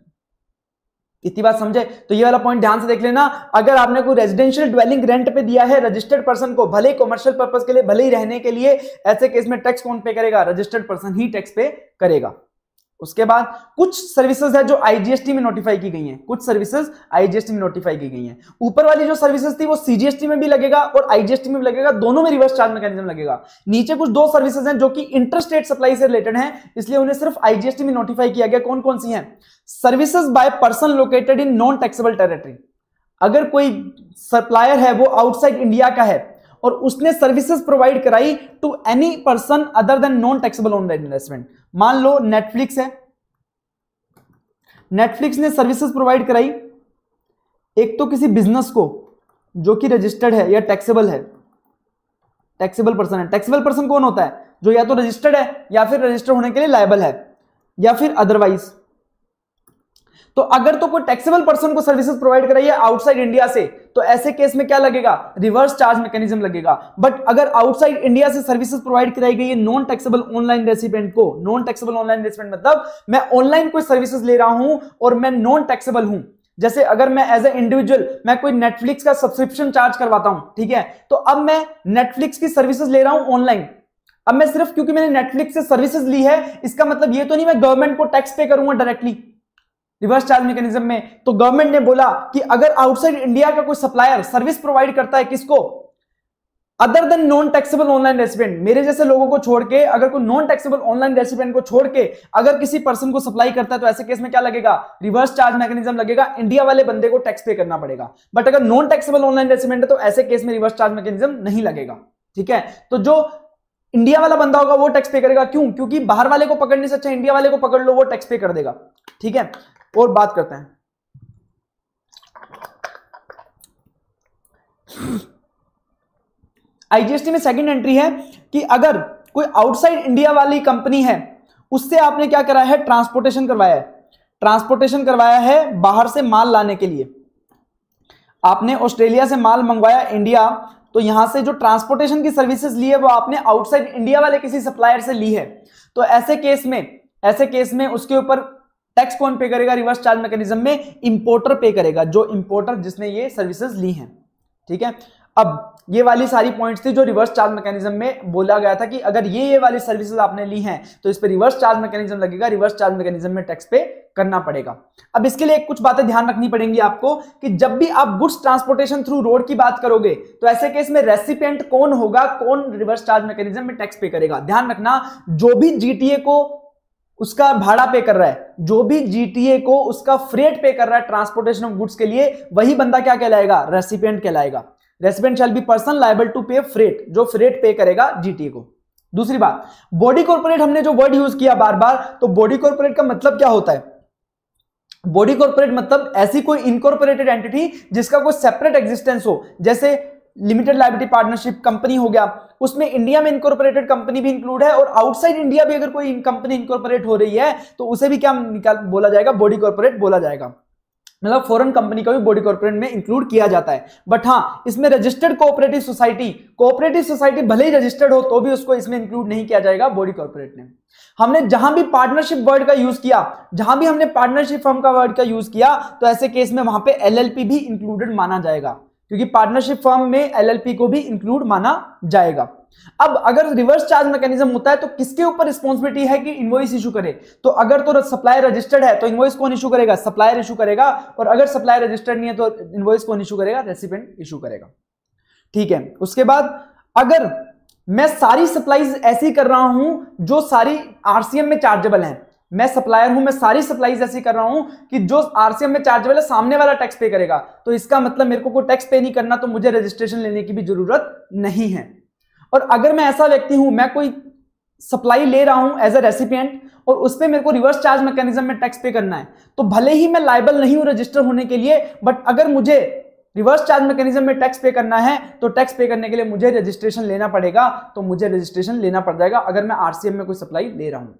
इतनी बात समझे तो ये वाला पॉइंट ध्यान से देख लेना अगर आपने कोई रेजिडेंशियल ड्वेलिंग रेंट पे दिया है रजिस्टर्ड पर्सन को भले कॉमर्शियल पर्पज के लिए भले ही रहने के लिए ऐसे केस में टैक्स कौन पे करेगा रजिस्टर्ड पर्सन ही टैक्स पे करेगा उसके बाद कुछ सर्विसेज है जो आईजीएसटी में नोटिफाई की गई हैं कुछ सर्विसेज आईजीएसटी में नोटिफाई की गई हैं ऊपर वाली जो सर्विसेज थी वो सीजीएसटी में भी लगेगा और आईजीएसटी में भी लगेगा दोनों में रिवर्स चार्ज मैकेनिज्म लगेगा नीचे कुछ दो सर्विसेज हैं जो कि इंटरस्टेट सप्लाई से रिलेटेड है इसलिए उन्हें सिर्फ आईजीएसटी में नोटिफाई किया गया कौन कौन सी है services by person located in non taxable territory अगर कोई सप्लायर है वो आउटसाइड इंडिया का है और उसने सर्विसेज प्रोवाइड कराई to any person other than non taxable on investment मान लो नेटफ्लिक्स है नेटफ्लिक्स ने सर्विसेज प्रोवाइड कराई एक तो किसी बिजनेस को जो कि रजिस्टर्ड है या टैक्सेबल है टैक्सेबल पर्सन है टैक्सेबल पर्सन कौन होता है जो या तो रजिस्टर्ड है या फिर रजिस्टर होने के लिए लाइबल है या फिर अदरवाइज तो अगर तो कोई टैक्सेबल पर्सन को सर्विसेज प्रोवाइड है आउटसाइड इंडिया से तो ऐसे केस में क्या लगेगा रिवर्स चार्ज मैकेनिज्म लगेगा बट अगर आउटसाइड इंडिया से सर्विसेज प्रोवाइड कराई गई है नॉन टैक्सेबल ऑनलाइन रेसिपेंट को नॉन टैक्सेबल ऑनलाइन रेसिपेंट मतलब मैं ऑनलाइन कोई सर्विसेज ले रहा हूं और मैं नॉन टैक्सेबल हूं जैसे अगर मैं एज ए इंडिविजुअल मैं कोई नेटफ्लिक्स का सब्सक्रिप्शन चार्ज करवाता हूं ठीक है तो अब मैं नेटफ्लिक्स की सर्विसेज ले रहा हूं ऑनलाइन अब मैं सिर्फ क्योंकि मैंने नेटफ्लिक्स से सर्विसेज ली है इसका मतलब ये तो नहीं मैं गवर्नमेंट को टैक्स पे करूंगा डायरेक्टली रिवर्स चार्ज मैकेनिज्म में तो गवर्नमेंट ने बोला कि अगर आउटसाइड इंडिया का कोई सप्लायर सर्विस प्रोवाइड करता है किसको other than non taxable online recipient मेरे जैसे लोगों को छोड़ के अगर कोई नॉन टैक्सेबल ऑनलाइन रेसिपेंट को छोड़ के अगर किसी पर्सन को सप्लाई करता है तो ऐसे केस में क्या लगेगा रिवर्स चार्ज मैकेनिज्म लगेगा इंडिया वाले बंदे को टैक्स पे करना पड़ेगा बट अगर नॉन टैक्सेबल ऑनलाइन रेसिपेंट है तो ऐसे केस में रिवर्स चार्ज मैकेनिज्म नहीं लगेगा ठीक है तो जो इंडिया वाला बंदा होगा वो टैक्स पे करेगा क्यों क्योंकि बाहर वाले को पकड़ने से अच्छा इंडिया वाले को पकड़ लो वो टैक्स पे कर देगा ठीक है और बात करते हैं आईजीएसटी में सेकंड एंट्री है कि अगर कोई आउटसाइड इंडिया वाली कंपनी है उससे आपने क्या करा है ट्रांसपोर्टेशन करवाया है ट्रांसपोर्टेशन करवाया है बाहर से माल लाने के लिए आपने ऑस्ट्रेलिया से माल मंगवाया इंडिया तो यहां से जो ट्रांसपोर्टेशन की सर्विसेज ली है वो आपने आउटसाइड इंडिया वाले किसी सप्लायर से ली है तो ऐसे केस में ऐसे केस में उसके ऊपर टैक्स कौन पे करेगा रिवर्स चार्ज मैकेनिज्म में इंपोर्टर पे करेगा जो इंपोर्टर जिसने ये सर्विसेज ली हैं ठीक है अब ये वाली सारी पॉइंट्स थी जो रिवर्स चार्ज मैकेनिज्म में बोला गया था कि अगर ये ये वाली सर्विसेज आपने ली हैं तो इस पर रिवर्स चार्ज मैकेनिज्म लगेगा रिवर्स चार्ज मैकेनिज्म में टैक्स पे करना पड़ेगा अब इसके लिए कुछ बातें ध्यान रखनी पड़ेंगी आपको कि जब भी आप गुड्स ट्रांसपोर्टेशन थ्रू रोड की बात करोगे तो ऐसे केस में रेसिपेंट कौन होगा कौन रिवर्स चार्ज मैकेनिज्म में टैक्स पे करेगा ध्यान रखना जो भी जीटीए को उसका भाड़ा पे कर रहा है जो भी जीटीए को उसका फ्रेट पे कर रहा है ट्रांसपोर्टेशन ऑफ गुड्स के लिए वही बंदा क्या कहलाएगा रेसिपेंट कहलाएगा recipient shall be person liable to pay freight जो फ्रेट पे करेगा जीटीए को दूसरी बात बॉडी कॉर्पोरेट हमने जो वर्ड यूज किया बार बार तो बॉडी कॉर्पोरेट का मतलब क्या होता है बॉडी कॉर्पोरेट मतलब ऐसी कोई इनकॉर्पोरेटेड एंटिटी जिसका कोई सेपरेट एग्जिस्टेंस हो जैसे लिमिटेड लाइबिलिटी पार्टनरशिप कंपनी हो गया उसमें इंडिया में इनकॉर्पोरेटेड कंपनी भी इंक्लूड है और आउटसाइड इंडिया भी अगर कोई कंपनी इनकॉर्पोरेट हो रही है तो उसे भी क्या निकाल बोला जाएगा बॉडी कॉर्पोरेट बोला जाएगा मतलब फॉरेन कंपनी का भी बॉडी कॉर्पोरेट में इंक्लूड किया जाता है बट हाँ इसमें registered cooperative society cooperative society भले ही रजिस्टर्ड हो तो भी उसको इसमें इंक्लूड नहीं किया जाएगा बॉडी कॉर्पोरेट में हमने जहां भी पार्टनरशिप वर्ड का यूज किया जहां भी हमने पार्टनरशिप फर्म का वर्ड का यूज किया तो ऐसे केस में वहां पे एलएलपी भी इंक्लूडेड माना जाएगा क्योंकि पार्टनरशिप फॉर्म में एलएलपी को भी इंक्लूड माना जाएगा अब अगर रिवर्स चार्ज मैकेनिज्म होता है तो किसके ऊपर रिस्पॉन्सिबिलिटी है कि इनवॉइस इशू करे तो अगर तो सप्लायर रजिस्टर्ड है तो इनवॉइस कौन इशू करेगा सप्लायर इशू करेगा और अगर सप्लायर रजिस्टर्ड नहीं है तो इनवॉइस कौन इशू करेगा रेसिपेंट इशू करेगा ठीक है उसके बाद अगर मैं सारी सप्लाईज ऐसी कर रहा हूं जो सारी आरसीएम में चार्जेबल हैं मैं सप्लायर हूं मैं सारी सप्लाईज ऐसी कर रहा हूं कि जो आरसीएम में चार्जेबल है सामने वाला टैक्स पे करेगा तो इसका मतलब मेरे को कोई टैक्स पे नहीं करना तो मुझे रजिस्ट्रेशन लेने की भी जरूरत नहीं है और अगर मैं ऐसा व्यक्ति हूं मैं कोई सप्लाई ले रहा हूं एज अ रेसिपियंट और उस पर मेरे को रिवर्स चार्ज मैकेनिज्म में टैक्स पे करना है तो भले ही मैं लाइबल नहीं हूं रजिस्टर होने के लिए बट अगर मुझे रिवर्स चार्ज मैकेनिज्म में टैक्स पे करना है तो टैक्स पे करने के लिए मुझे रजिस्ट्रेशन लेना पड़ेगा तो मुझे रजिस्ट्रेशन लेना पड़ जाएगा अगर मैं आरसीएम में कोई सप्लाई ले रहा हूं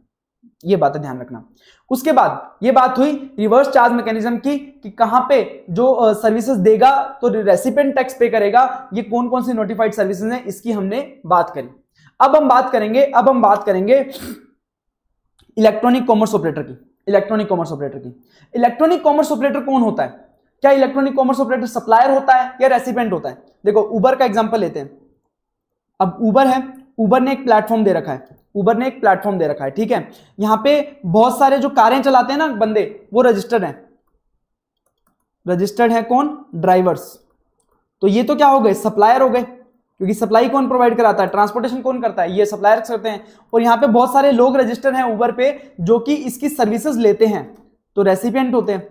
ये बात है ध्यान रखना उसके बाद ये बात हुई रिवर्स चार्ज मैकेनिज्म की कि कहां पे जो सर्विसेज देगा तो रेसिपेंट टैक्स पे करेगा ये कौन कौन सी नोटिफाइड सर्विसेज हैं इसकी हमने बात करी अब हम बात करेंगे अब हम बात करेंगे इलेक्ट्रॉनिक कॉमर्स ऑपरेटर की इलेक्ट्रॉनिक कॉमर्स ऑपरेटर की इलेक्ट्रॉनिक कॉमर्स ऑपरेटर कौन होता है क्या इलेक्ट्रॉनिक कॉमर्स ऑपरेटर सप्लायर होता है या रेसिपेंट होता है देखो उबर का एग्जाम्पल लेते हैं अब उबर है उबर ने एक प्लेटफॉर्म दे रखा है उबर ने एक प्लेटफॉर्म दे रखा है ठीक है यहां पे बहुत सारे जो कारें चलाते हैं ना बंदे वो रजिस्टर्ड हैं रजिस्टर्ड है कौन ड्राइवर्स तो ये तो क्या हो गए सप्लायर हो गए क्योंकि सप्लाई कौन प्रोवाइड कराता है ट्रांसपोर्टेशन कौन करता है ये सप्लायर करते हैं और यहां पे बहुत सारे लोग रजिस्टर हैं उबर पे जो कि इसकी सर्विसेज लेते हैं तो रेसिपेंट होते हैं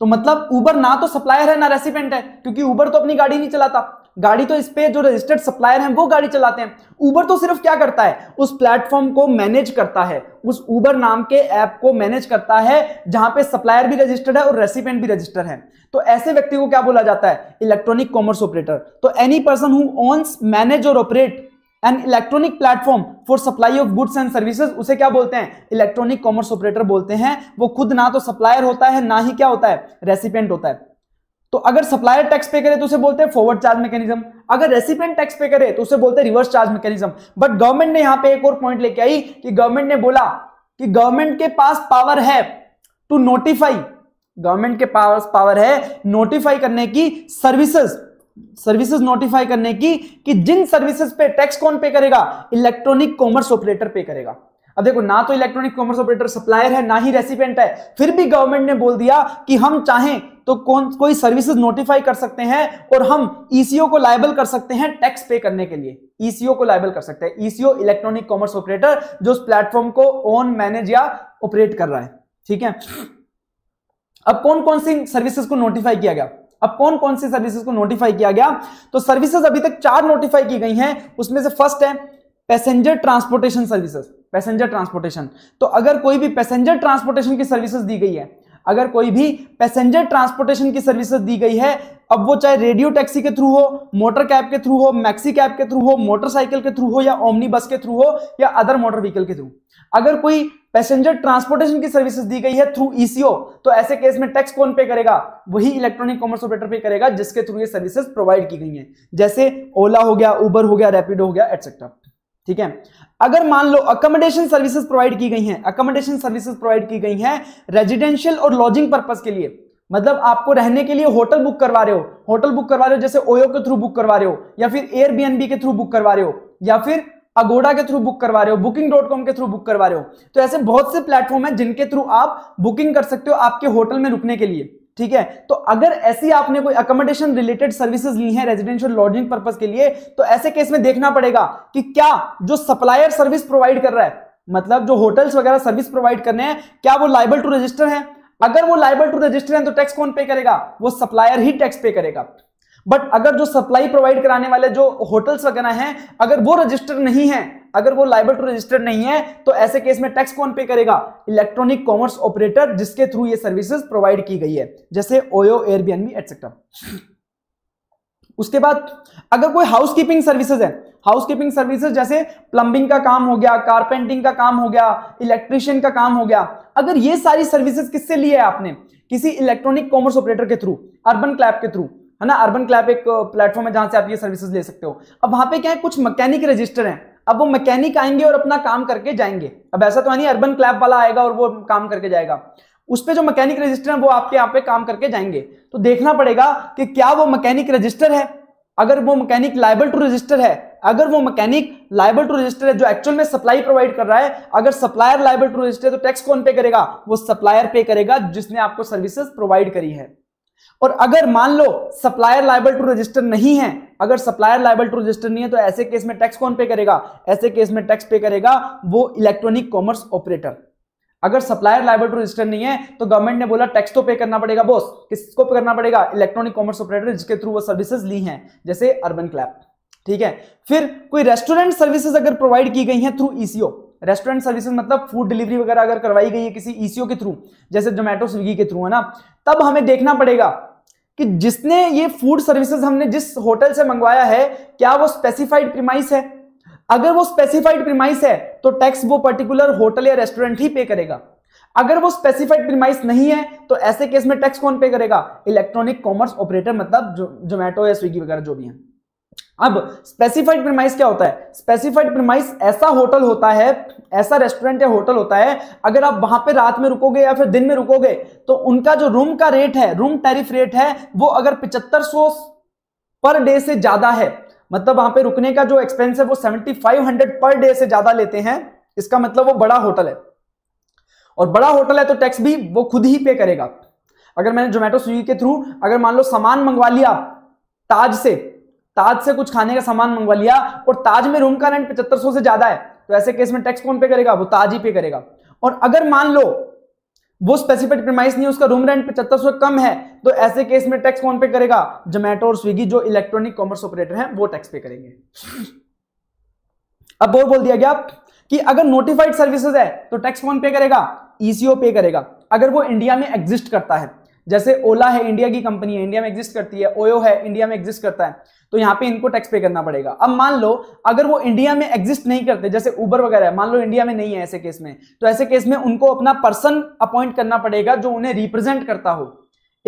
तो मतलब उबर ना तो सप्लायर है ना रेसिपेंट है क्योंकि उबर तो अपनी गाड़ी नहीं चलाता गाड़ी तो इस पे जो रजिस्टर्ड सप्लायर हैं वो गाड़ी चलाते हैं ऊबर तो सिर्फ क्या करता है उस प्लेटफॉर्म को मैनेज करता है उस ऊबर नाम के ऐप को मैनेज करता है जहां पे सप्लायर भी रजिस्टर्ड है और रेसिपेंट भी रजिस्टर्ड है तो ऐसे व्यक्ति को क्या बोला जाता है इलेक्ट्रॉनिक कॉमर्स ऑपरेटर तो any person who owns manage और operate an electronic platform for supply of goods and services उसे क्या बोलते हैं इलेक्ट्रॉनिक कॉमर्स ऑपरेटर बोलते हैं वो खुद ना तो सप्लायर होता है ना ही क्या होता है रेसिपेंट होता है तो अगर सप्लायर टैक्स पे करे तो उसे बोलते हैं फॉरवर्ड चार्ज मैकेनिज्म अगर रेसिपेंट टैक्स पे करे तो उसे बोलते हैं reverse charge mechanism but government ने यहां पे एक और पॉइंट लेके आई कि गवर्नमेंट ने बोला कि गवर्नमेंट के पास पावर है टू नोटिफाई गवर्नमेंट के पास पावर है नोटिफाई करने की सर्विसेज सर्विसेज नोटिफाई करने की कि जिन सर्विसेज पे टैक्स कौन पे करेगा इलेक्ट्रॉनिक कॉमर्स ऑपरेटर पे करेगा अब देखो ना तो इलेक्ट्रॉनिक कॉमर्स ऑपरेटर सप्लायर है ना ही रेसिपेंट है फिर भी गवर्नमेंट ने बोल दिया कि हम चाहें तो कौन कोई सर्विसेज नोटिफाई कर सकते हैं और हम ईसीओ e को लाइबल कर सकते हैं टैक्स पे करने के लिए ईसीओ e को लाइबल कर सकते हैं ईसीओ इलेक्ट्रॉनिक कॉमर्स ऑपरेटर जो उस प्लेटफॉर्म को ओन मैनेज या ऑपरेट कर रहा है ठीक है अब कौन कौन सी सर्विसेज को नोटिफाई किया गया अब कौन कौन सी सर्विसेज को नोटिफाई किया गया तो सर्विसेज अभी तक चार नोटिफाई की गई हैं उसमें से फर्स्ट है passenger transportation services passenger transportation तो अगर कोई भी पैसेंजर ट्रांसपोर्टेशन की सर्विसेज दी गई है अगर कोई भी पैसेंजर ट्रांसपोर्टेशन की सर्विसेज दी गई है अब वो चाहे रेडियो टैक्सी के थ्रू हो मोटर कैब के थ्रू हो मैक्सी कैब के थ्रू हो मोटरसाइकिल के थ्रू हो या ओमनी बस के थ्रू हो या अदर मोटर व्हीकल के थ्रू अगर कोई पैसेंजर ट्रांसपोर्टेशन की सर्विसेज दी गई है थ्रू ईसीओ e तो ऐसे केस में टैक्स कौन पे करेगा वही इलेक्ट्रॉनिक कॉमर्स ऑपरेटर पे करेगा जिसके थ्रू ये सर्विसेज प्रोवाइड की गई हैं जैसे ओला हो गया उबर हो गया रैपिडो हो गया एटसेट्रा ठीक है अगर मान लो अकोमोडेशन सर्विसेज प्रोवाइड की गई हैं अकोमोडेशन सर्विसेज प्रोवाइड की गई हैं रेजिडेंशियल और लॉजिंग पर्पज के लिए मतलब आपको रहने के लिए होटल बुक करवा रहे हो होटल बुक करवा रहे हो जैसे ओयो के थ्रू बुक करवा रहे हो या फिर एयरबीएनबी के थ्रू बुक करवा रहे हो या फिर अगोडा के थ्रू बुक करवा रहे हो बुकिंग डॉट कॉम के थ्रू बुक करवा रहे हो तो ऐसे बहुत से प्लेटफॉर्म है जिनके थ्रू आप बुकिंग कर सकते हो आपके होटल में रुकने के लिए ठीक है तो अगर ऐसी आपने कोई अकोमोडेशन रिलेटेड सर्विसेज ली है रेजिडेंशियल लॉजिंग पर्पज के लिए तो ऐसे केस में देखना पड़ेगा कि क्या जो सप्लायर सर्विस प्रोवाइड कर रहा है मतलब जो होटल्स वगैरह सर्विस प्रोवाइड करने हैं क्या वो लाइबल टू रजिस्टर है अगर वो लाइबल टू रजिस्टर है तो टैक्स कौन पे करेगा वो सप्लायर ही टैक्स पे करेगा बट अगर जो सप्लाई प्रोवाइड कराने वाले जो होटल्स वगैरह हैं अगर वो रजिस्टर नहीं है अगर वो लाइबल टू रजिस्टर्ड नहीं है तो ऐसे केस में टैक्स कौन पे करेगा इलेक्ट्रॉनिक कॉमर्स ऑपरेटर जिसके थ्रू ये सर्विसेज प्रोवाइड की गई है जैसे ओयो एयरबीएनबी एटसेट्रा उसके बाद अगर कोई हाउस कीपिंग सर्विसेज है हाउस कीपिंग सर्विसेज जैसे प्लम्बिंग का काम हो गया कारपेंटिंग का काम हो गया इलेक्ट्रिशियन का काम हो गया अगर ये सारी सर्विसेज किससे लिए है आपने किसी इलेक्ट्रॉनिक कॉमर्स ऑपरेटर के थ्रू अर्बन क्लैब के थ्रू है ना अर्बन क्लैप एक प्लेटफॉर्म है जहां से आप ये सर्विसेज ले सकते हो अब वहां पे क्या है कुछ मैकेनिक रजिस्टर हैं अब वो मैकेनिक आएंगे और अपना काम करके जाएंगे अब ऐसा तो नहीं अर्बन क्लैप वाला आएगा और वो काम करके जाएगा उस पर जो मैकेनिक रजिस्टर है वो आपके यहाँ पे काम करके जाएंगे तो देखना पड़ेगा कि क्या वो मैकेनिक रजिस्टर है अगर वो मैकेनिक लाइबल टू रजिस्टर है अगर वो मैकेनिक लाइबल टू रजिस्टर है जो एक्चुअल में सप्लाई प्रोवाइड कर रहा है अगर सप्लायर लाइबल टू रजिस्टर है तो टैक्स कौन पे करेगा वो सप्लायर पे करेगा जिसने आपको सर्विसेज प्रोवाइड करी है और अगर मान लो सप्लायर लाइबल टू रजिस्टर नहीं है अगर सप्लायर लाइबल टू रजिस्टर नहीं है तो ऐसे केस में टैक्स कौन पे करेगा ऐसे केस में टैक्स पे करेगा वो इलेक्ट्रॉनिक कॉमर्स ऑपरेटर अगर सप्लायर लाइबल टू रजिस्टर नहीं है तो गवर्नमेंट ने बोला टैक्स तो पे करना पड़ेगा बोस किसको पे करना पड़ेगा इलेक्ट्रॉनिक कॉमर्स ऑपरेटर जिसके थ्रू वो सर्विसेज ली हैं जैसे अर्बन क्लैप ठीक है फिर कोई रेस्टोरेंट सर्विसेज अगर प्रोवाइड की गई हैं through ECO e restaurant services मतलब फूड डिलीवरी वगैरह अगर करवाई गई है किसी ईसीओ e के थ्रू जैसे जोमेटो स्विगी के थ्रू है ना तब हमें देखना पड़ेगा कि जिसने ये फूड सर्विसेज हमने जिस होटल से मंगवाया है क्या वो स्पेसिफाइड प्रीमाइस है अगर वो स्पेसिफाइड प्रीमाइस है तो टैक्स वो पर्टिकुलर होटल या रेस्टोरेंट ही पे करेगा अगर वो स्पेसिफाइड प्रीमाइस नहीं है तो ऐसे केस में टैक्स कौन पे करेगा इलेक्ट्रॉनिक कॉमर्स ऑपरेटर मतलब जोमेटो या स्विगी वगैरह जो भी है अब स्पेसिफाइड प्रमाइस क्या होता है स्पेसिफाइड प्रमाइस ऐसा होटल होता है ऐसा रेस्टोरेंट या होटल होता है अगर आप वहां पे रात में रुकोगे या फिर दिन में रुकोगे तो उनका जो रूम का रेट है रूम टैरिफ रेट है वो अगर पिचहत्तर पर डे से ज्यादा है मतलब वहां पे रुकने का जो एक्सपेंस है वो सेवेंटी पर डे से ज्यादा लेते हैं इसका मतलब वो बड़ा होटल है और बड़ा होटल है तो टैक्स भी वो खुद ही पे करेगा अगर मैंने जोमेटो स्विगी के थ्रू अगर मान लो सामान मंगवा लिया ताज से ताज से कुछ खाने का सामान मंगवा लिया और ताज में रूम का रेंट पचहत्तर सौ से ज्यादा है तो ऐसे केस में टैक्स कौन पे करेगा वो ताज ही पे करेगा और अगर मान लो वो स्पेसिफिक प्रमाइस नहीं उसका रूम रेंट पचहत्तर सौ कम है तो ऐसे केस में टैक्स कौन पे करेगा जोमेटो और स्विगी जो इलेक्ट्रॉनिक कॉमर्स ऑपरेटर हैं वो टैक्स पे करेंगे अब और बोल दिया गया कि अगर नोटिफाइड सर्विसेज है तो टैक्स कौन पे करेगा ईसीओ e पे करेगा अगर वो इंडिया में एग्जिस्ट करता है जैसे ओला है इंडिया की कंपनी है इंडिया में एग्जिस्ट करती है ओयो है इंडिया में एग्जिस्ट करता है तो यहाँ पे इनको टैक्स पे करना पड़ेगा अब मान लो अगर वो इंडिया में एग्जिस्ट नहीं करते जैसे उबर वगैरह मान लो इंडिया में नहीं है ऐसे केस में तो ऐसे केस में उनको अपना पर्सन अपॉइंट करना पड़ेगा जो उन्हें रिप्रेजेंट करता हो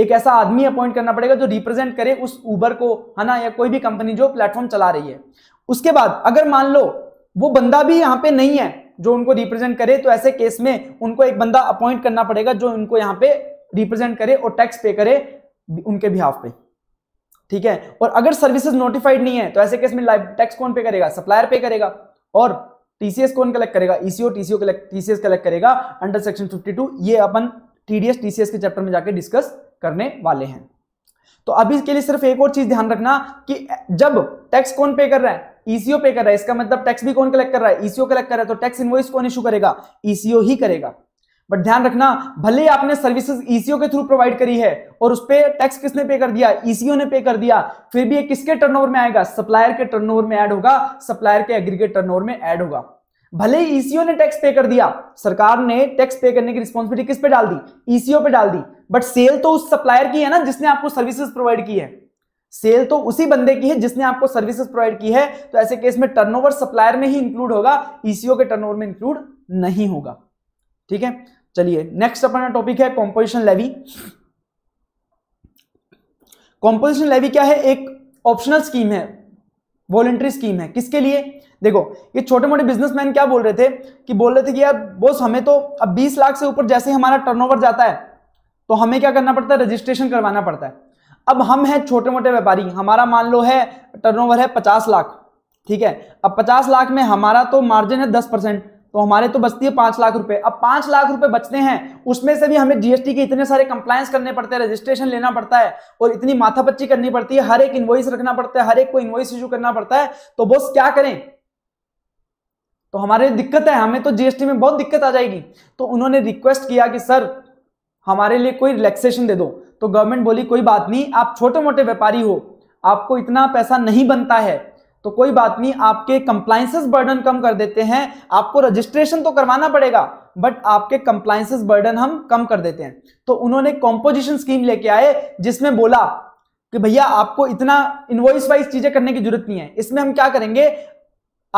एक ऐसा आदमी अपॉइंट करना पड़ेगा जो रिप्रेजेंट करे उस ऊबर को है ना या कोई भी कंपनी जो प्लेटफॉर्म चला रही है उसके बाद अगर मान लो वो बंदा भी यहाँ पे नहीं है जो उनको रिप्रेजेंट करे तो ऐसे केस में उनको एक बंदा अपॉइंट करना पड़ेगा जो उनको यहाँ पे रिप्रेजेंट करे और टैक्स पे करे उनके बिहाफ पे ठीक है और अगर सर्विसेज नोटिफाइड नहीं है तो ऐसे केस में लाइव टैक्स कौन पे करेगा सप्लायर पे करेगा और टीसीएस कौन कलेक्ट करेगा ECO TCO collect TCS collect करेगा अंडर सेक्शन 52 ये अपन टीडीएस टीसीएस के चैप्टर में जाके डिस्कस करने वाले हैं तो अभी इसके लिए सिर्फ एक और चीज ध्यान रखना कि जब टैक्स कौन पे कर रहा है ईसीओ e पे कर रहा है इसका मतलब टैक्स भी कौन कलेक्ट कर रहा है ईसीओ e कलेक्ट कर रहा है तो टैक्स इन्वॉइस कौन इशू करेगा ईसीओ e ही करेगा बट ध्यान रखना भले ही आपने सर्विसेज ईसीओ e के थ्रू प्रोवाइड करी है और उस पर टैक्स किसने पे कर दिया ईसीओ e ने पे कर दिया फिर भी ये किसके टर्नओवर में आएगा सप्लायर के टर्नओवर में ऐड होगा सप्लायर के एग्रीगेट टर्नओवर में ऐड होगा भले ही e ईसीओ ने टैक्स पे कर दिया सरकार ने टैक्स पे करने की रिस्पॉन्सिबिलिटी किस पे डाल दी ईसीओ पे डाल दी बट सेल तो उस सप्लायर की है ना जिसने आपको सर्विसेज प्रोवाइड की है सेल तो उसी बंदे की है जिसने आपको सर्विसेज प्रोवाइड की है तो ऐसे केस में टर्नओवर सप्लायर में ही इंक्लूड होगा ईसीओ के टर्नओवर में इंक्लूड नहीं होगा ठीक है चलिए नेक्स्ट अपना टॉपिक है कॉम्पोजिशन लेवी कॉम्पोजिशन लेवी क्या है एक ऑप्शनल स्कीम है वॉलेंट्री स्कीम है किसके लिए देखो ये छोटे मोटे बिजनेसमैन क्या बोल रहे थे कि बोल रहे थे कि यार बोस हमें तो अब 20 लाख से ऊपर जैसे हमारा टर्नओवर जाता है तो हमें क्या करना पड़ता है रजिस्ट्रेशन करवाना पड़ता है अब हम हैं छोटे मोटे व्यापारी हमारा मान लो है टर्नओवर है पचास लाख ठीक है अब पचास लाख में हमारा तो मार्जिन है दस परसेंट तो हमारे तो बचती है पांच लाख रुपए अब पांच लाख रुपए बचते हैं उसमें से भी हमें जीएसटी के इतने सारे कंप्लायंस करने पड़ते हैं रजिस्ट्रेशन लेना पड़ता है और इतनी माथापच्ची करनी पड़ती है हर एक इन्वॉइस रखना पड़ता है हर एक को इन्वॉइस इश्यू करना पड़ता है तो बोस क्या करें तो हमारे दिक्कत है हमें तो जीएसटी में बहुत दिक्कत आ जाएगी तो उन्होंने रिक्वेस्ट किया कि सर हमारे लिए कोई रिलैक्सेशन दे दो तो गवर्नमेंट बोली कोई बात नहीं आप छोटे मोटे व्यापारी हो आपको इतना पैसा नहीं बनता है तो कोई बात नहीं आपके कंप्लाइंसेस बर्डन कम कर देते हैं आपको रजिस्ट्रेशन तो करवाना पड़ेगा बट आपके कंप्लाइंसेस बर्डन हम कम कर देते हैं तो उन्होंने कॉम्पोजिशन स्कीम लेके आए जिसमें बोला कि भैया आपको इतना इन्वॉइस वाइज चीजें करने की जरूरत नहीं है इसमें हम क्या करेंगे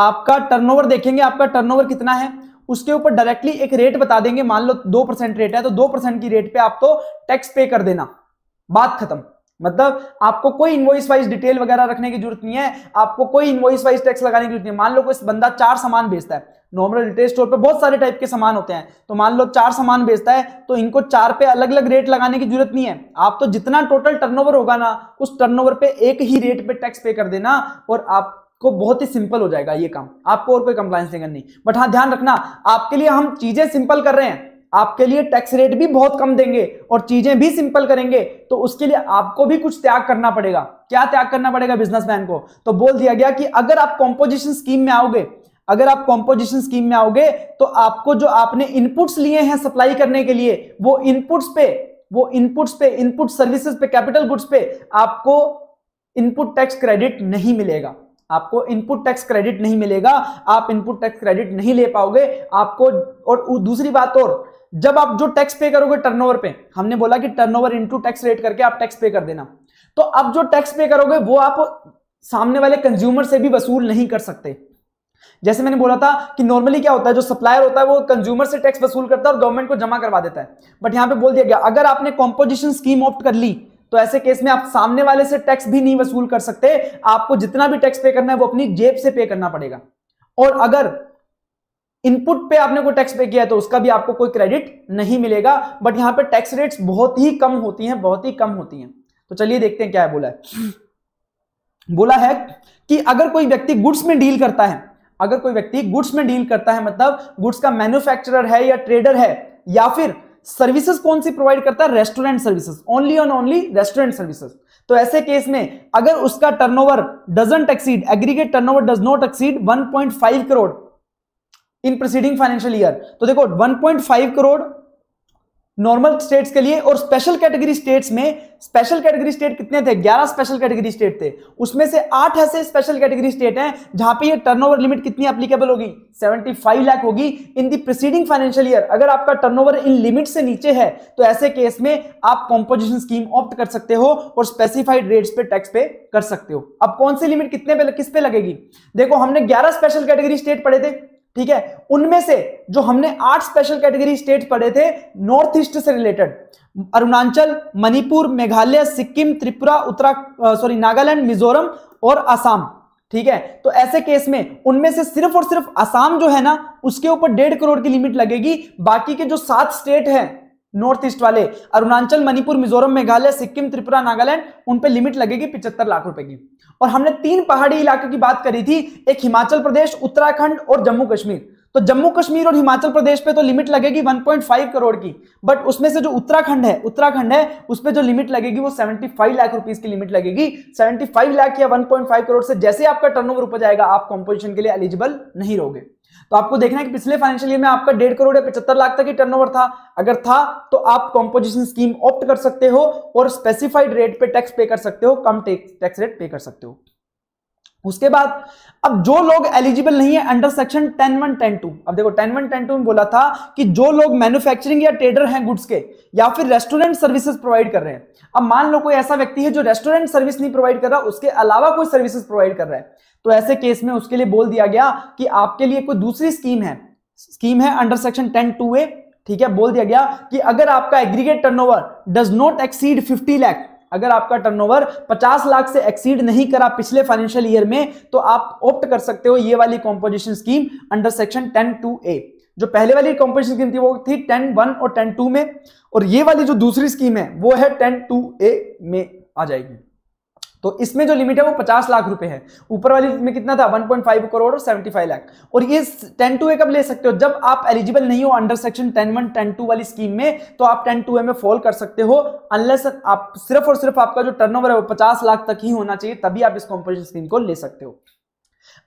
आपका टर्नओवर देखेंगे आपका टर्नओवर कितना है उसके ऊपर डायरेक्टली एक रेट बता देंगे मान लो दो परसेंट रेट है तो दो परसेंट की रेट पे आप तो टैक्स पे कर देना बात खत्म मतलब आपको कोई इन्वॉइस वाइज डिटेल वगैरह रखने की जरूरत नहीं है आपको कोई इन्वॉइस वाइज टैक्स लगाने की जरूरत नहीं मान लो कोई बंदा चार सामान बेचता है नॉर्मल रिटेल स्टोर पे बहुत सारे टाइप के सामान होते हैं तो मान लो चार सामान बेचता है तो इनको चार पे अलग अलग रेट लगाने की जरूरत नहीं है आप तो जितना टोटल टर्न होगा ना उस टर्न पे एक ही रेट पे टैक्स पे कर देना और आप को बहुत ही सिंपल हो जाएगा ये काम आपको और कोई कंप्लाइंस नहीं करनी बट हाँ ध्यान रखना आपके लिए हम चीजें सिंपल कर रहे हैं आपके लिए टैक्स रेट भी बहुत कम देंगे और चीजें भी सिंपल करेंगे तो उसके लिए आपको भी कुछ त्याग करना पड़ेगा क्या त्याग करना पड़ेगा बिजनेसमैन को तो बोल दिया गया कि अगर आप कॉम्पोजिशन स्कीम में आओगे अगर आप कॉम्पोजिशन स्कीम में आओगे तो आपको जो आपने इनपुट्स लिए हैं सप्लाई करने के लिए वो इनपुट्स पे वो इनपुट्स पे इनपुट सर्विसेज पे कैपिटल गुड्स पे आपको इनपुट टैक्स क्रेडिट नहीं मिलेगा आपको इनपुट टैक्स क्रेडिट नहीं मिलेगा आप इनपुट टैक्स क्रेडिट नहीं ले पाओगे आपको और दूसरी बात और जब आप जो टैक्स पे करोगे टर्नओवर पे हमने बोला कि टर्नओवर इनटू टैक्स रेट करके आप टैक्स पे कर देना तो अब जो टैक्स पे करोगे वो आप सामने वाले कंज्यूमर से भी वसूल नहीं कर सकते जैसे मैंने बोला था कि नॉर्मली क्या होता है जो सप्लायर होता है वो कंज्यूमर से टैक्स वसूल करता है और गवर्नमेंट को जमा करवा देता है बट यहां पे बोल दिया गया अगर आपने कॉम्पोजिशन स्कीम ऑप्ट कर ली तो ऐसे केस में आप सामने वाले से टैक्स भी नहीं वसूल कर सकते आपको जितना भी टैक्स पे करना है वो अपनी जेब से पे करना पड़ेगा और अगर इनपुट पे आपने कोई टैक्स पे किया तो उसका भी आपको कोई क्रेडिट नहीं मिलेगा बट यहाँ पे टैक्स रेट्स बहुत ही कम होती हैं बहुत ही कम होती हैं तो चलिए देखते हैं क्या है बोला है बोला है कि अगर कोई व्यक्ति गुड्स में डील करता है अगर कोई व्यक्ति गुड्स में डील करता है मतलब गुड्स का मैन्युफैक्चरर है या ट्रेडर है या फिर सर्विसेज कौन सी प्रोवाइड करता है restaurant services only on only restaurant services तो ऐसे केस में अगर उसका turnover doesn't exceed aggregate turnover does not exceed 1.5 crore in preceding financial year तो देखो 1.5 करोड़ नॉर्मल स्टेट्स के लिए और स्पेशल कैटेगरी स्टेट्स में स्पेशल कैटेगरी स्टेट कितने थे 11 स्पेशल कैटेगरी स्टेट थे उसमें से आठ ऐसे स्पेशल कैटेगरी स्टेट हैं जहां पे ये टर्नओवर लिमिट कितनी एप्लीकेबल होगी 75 लाख होगी in the preceding financial year अगर आपका टर्नओवर इन लिमिट से नीचे है तो ऐसे केस में आप कॉम्पोजिशन स्कीम ऑप्ट कर सकते हो और स्पेसिफाइड रेट्स पे टैक्स पे कर सकते हो अब कौन सी लिमिट कितने पे किस पे लगेगी देखो हमने ग्यारह स्पेशल कैटेगरी स्टेट पढ़े थे ठीक है उनमें से जो हमने आठ स्पेशल कैटेगरी स्टेट पढ़े थे नॉर्थ ईस्ट से रिलेटेड अरुणाचल मणिपुर मेघालय सिक्किम त्रिपुरा उत्तरा सॉरी नागालैंड मिजोरम और आसाम ठीक है तो ऐसे केस में उनमें से सिर्फ और सिर्फ आसाम जो है ना उसके ऊपर डेढ़ करोड़ की लिमिट लगेगी बाकी के जो सात स्टेट हैं नॉर्थ ईस्ट वाले अरुणाचल मणिपुर मिजोरम मेघालय सिक्किम त्रिपुरा नागालैंड उन पे लिमिट लगेगी पिछहत्तर लाख रुपए की और हमने तीन पहाड़ी इलाके की बात करी थी एक हिमाचल प्रदेश उत्तराखंड और जम्मू कश्मीर तो जम्मू कश्मीर और हिमाचल प्रदेश पे तो लिमिट लगेगी 1.5 करोड़ की बट उसमें से जो उत्तराखंड है उत्तराखंड है उस पर जो लिमिट लगेगी वो 75 लाख रुपीस की लिमिट लगेगी 75 लाख या 1.5 करोड़ से जैसे आपका टर्नओवर ऊपर जाएगा आप कॉम्पोजिशन के लिए एलिजिबल नहीं रहोगे तो आपको देखना है कि पिछले फाइनेंशियल ईयर में आपका डेढ़ करोड़ या पचहत्तर लाख तक की टर्नओवर था अगर था तो आप कॉम्पोजिशन स्कीम ऑप्ट कर सकते हो और स्पेसिफाइड रेट पे टैक्स पे कर सकते हो कम टैक्स रेट पे कर सकते हो उसके बाद अब जो लोग एलिजिबल नहीं है under section ten one ten two अब देखो टेन वन टेन टू में बोला था कि जो लोग मैन्युफैक्चरिंग या ट्रेडर हैं गुड्स के या फिर रेस्टोरेंट सर्विसेज प्रोवाइड कर रहे हैं अब मान लो कोई ऐसा व्यक्ति है जो रेस्टोरेंट सर्विस नहीं प्रोवाइड कर रहा उसके अलावा कोई सर्विसेज प्रोवाइड कर रहा है तो ऐसे केस में उसके लिए बोल दिया गया कि आपके लिए कोई दूसरी स्कीम है स्कीम है under section ten two A ठीक है बोल दिया गया कि अगर आपका aggregate turnover does not exceed 50 lakh अगर आपका टर्नओवर 50 लाख से एक्सीड नहीं करा पिछले फाइनेंशियल ईयर में तो आप ऑप्ट कर सकते हो ये वाली composition scheme under section ten two A जो पहले वाली कॉम्पोजिशन स्कीम थी वो थी टेन वन और टेन टू में और ये वाली जो दूसरी स्कीम है वो है टेन टू ए में आ जाएगी तो इसमें जो लिमिट है वो पचास लाख रुपए है ऊपर वाली में कितना था 1.5 करोड़ और 75 लाख और ये टेन टू ए कब ले सकते हो जब आप एलिजिबल नहीं हो under section ten one ten two वाली स्कीम में तो आप टेन टू ए में फॉल कर सकते हो अनलेस आप सिर्फ और सिर्फ आपका जो टर्नओवर है वो पचास लाख तक ही होना चाहिए तभी आप इस कॉम्पोजिशन स्कीम को ले सकते हो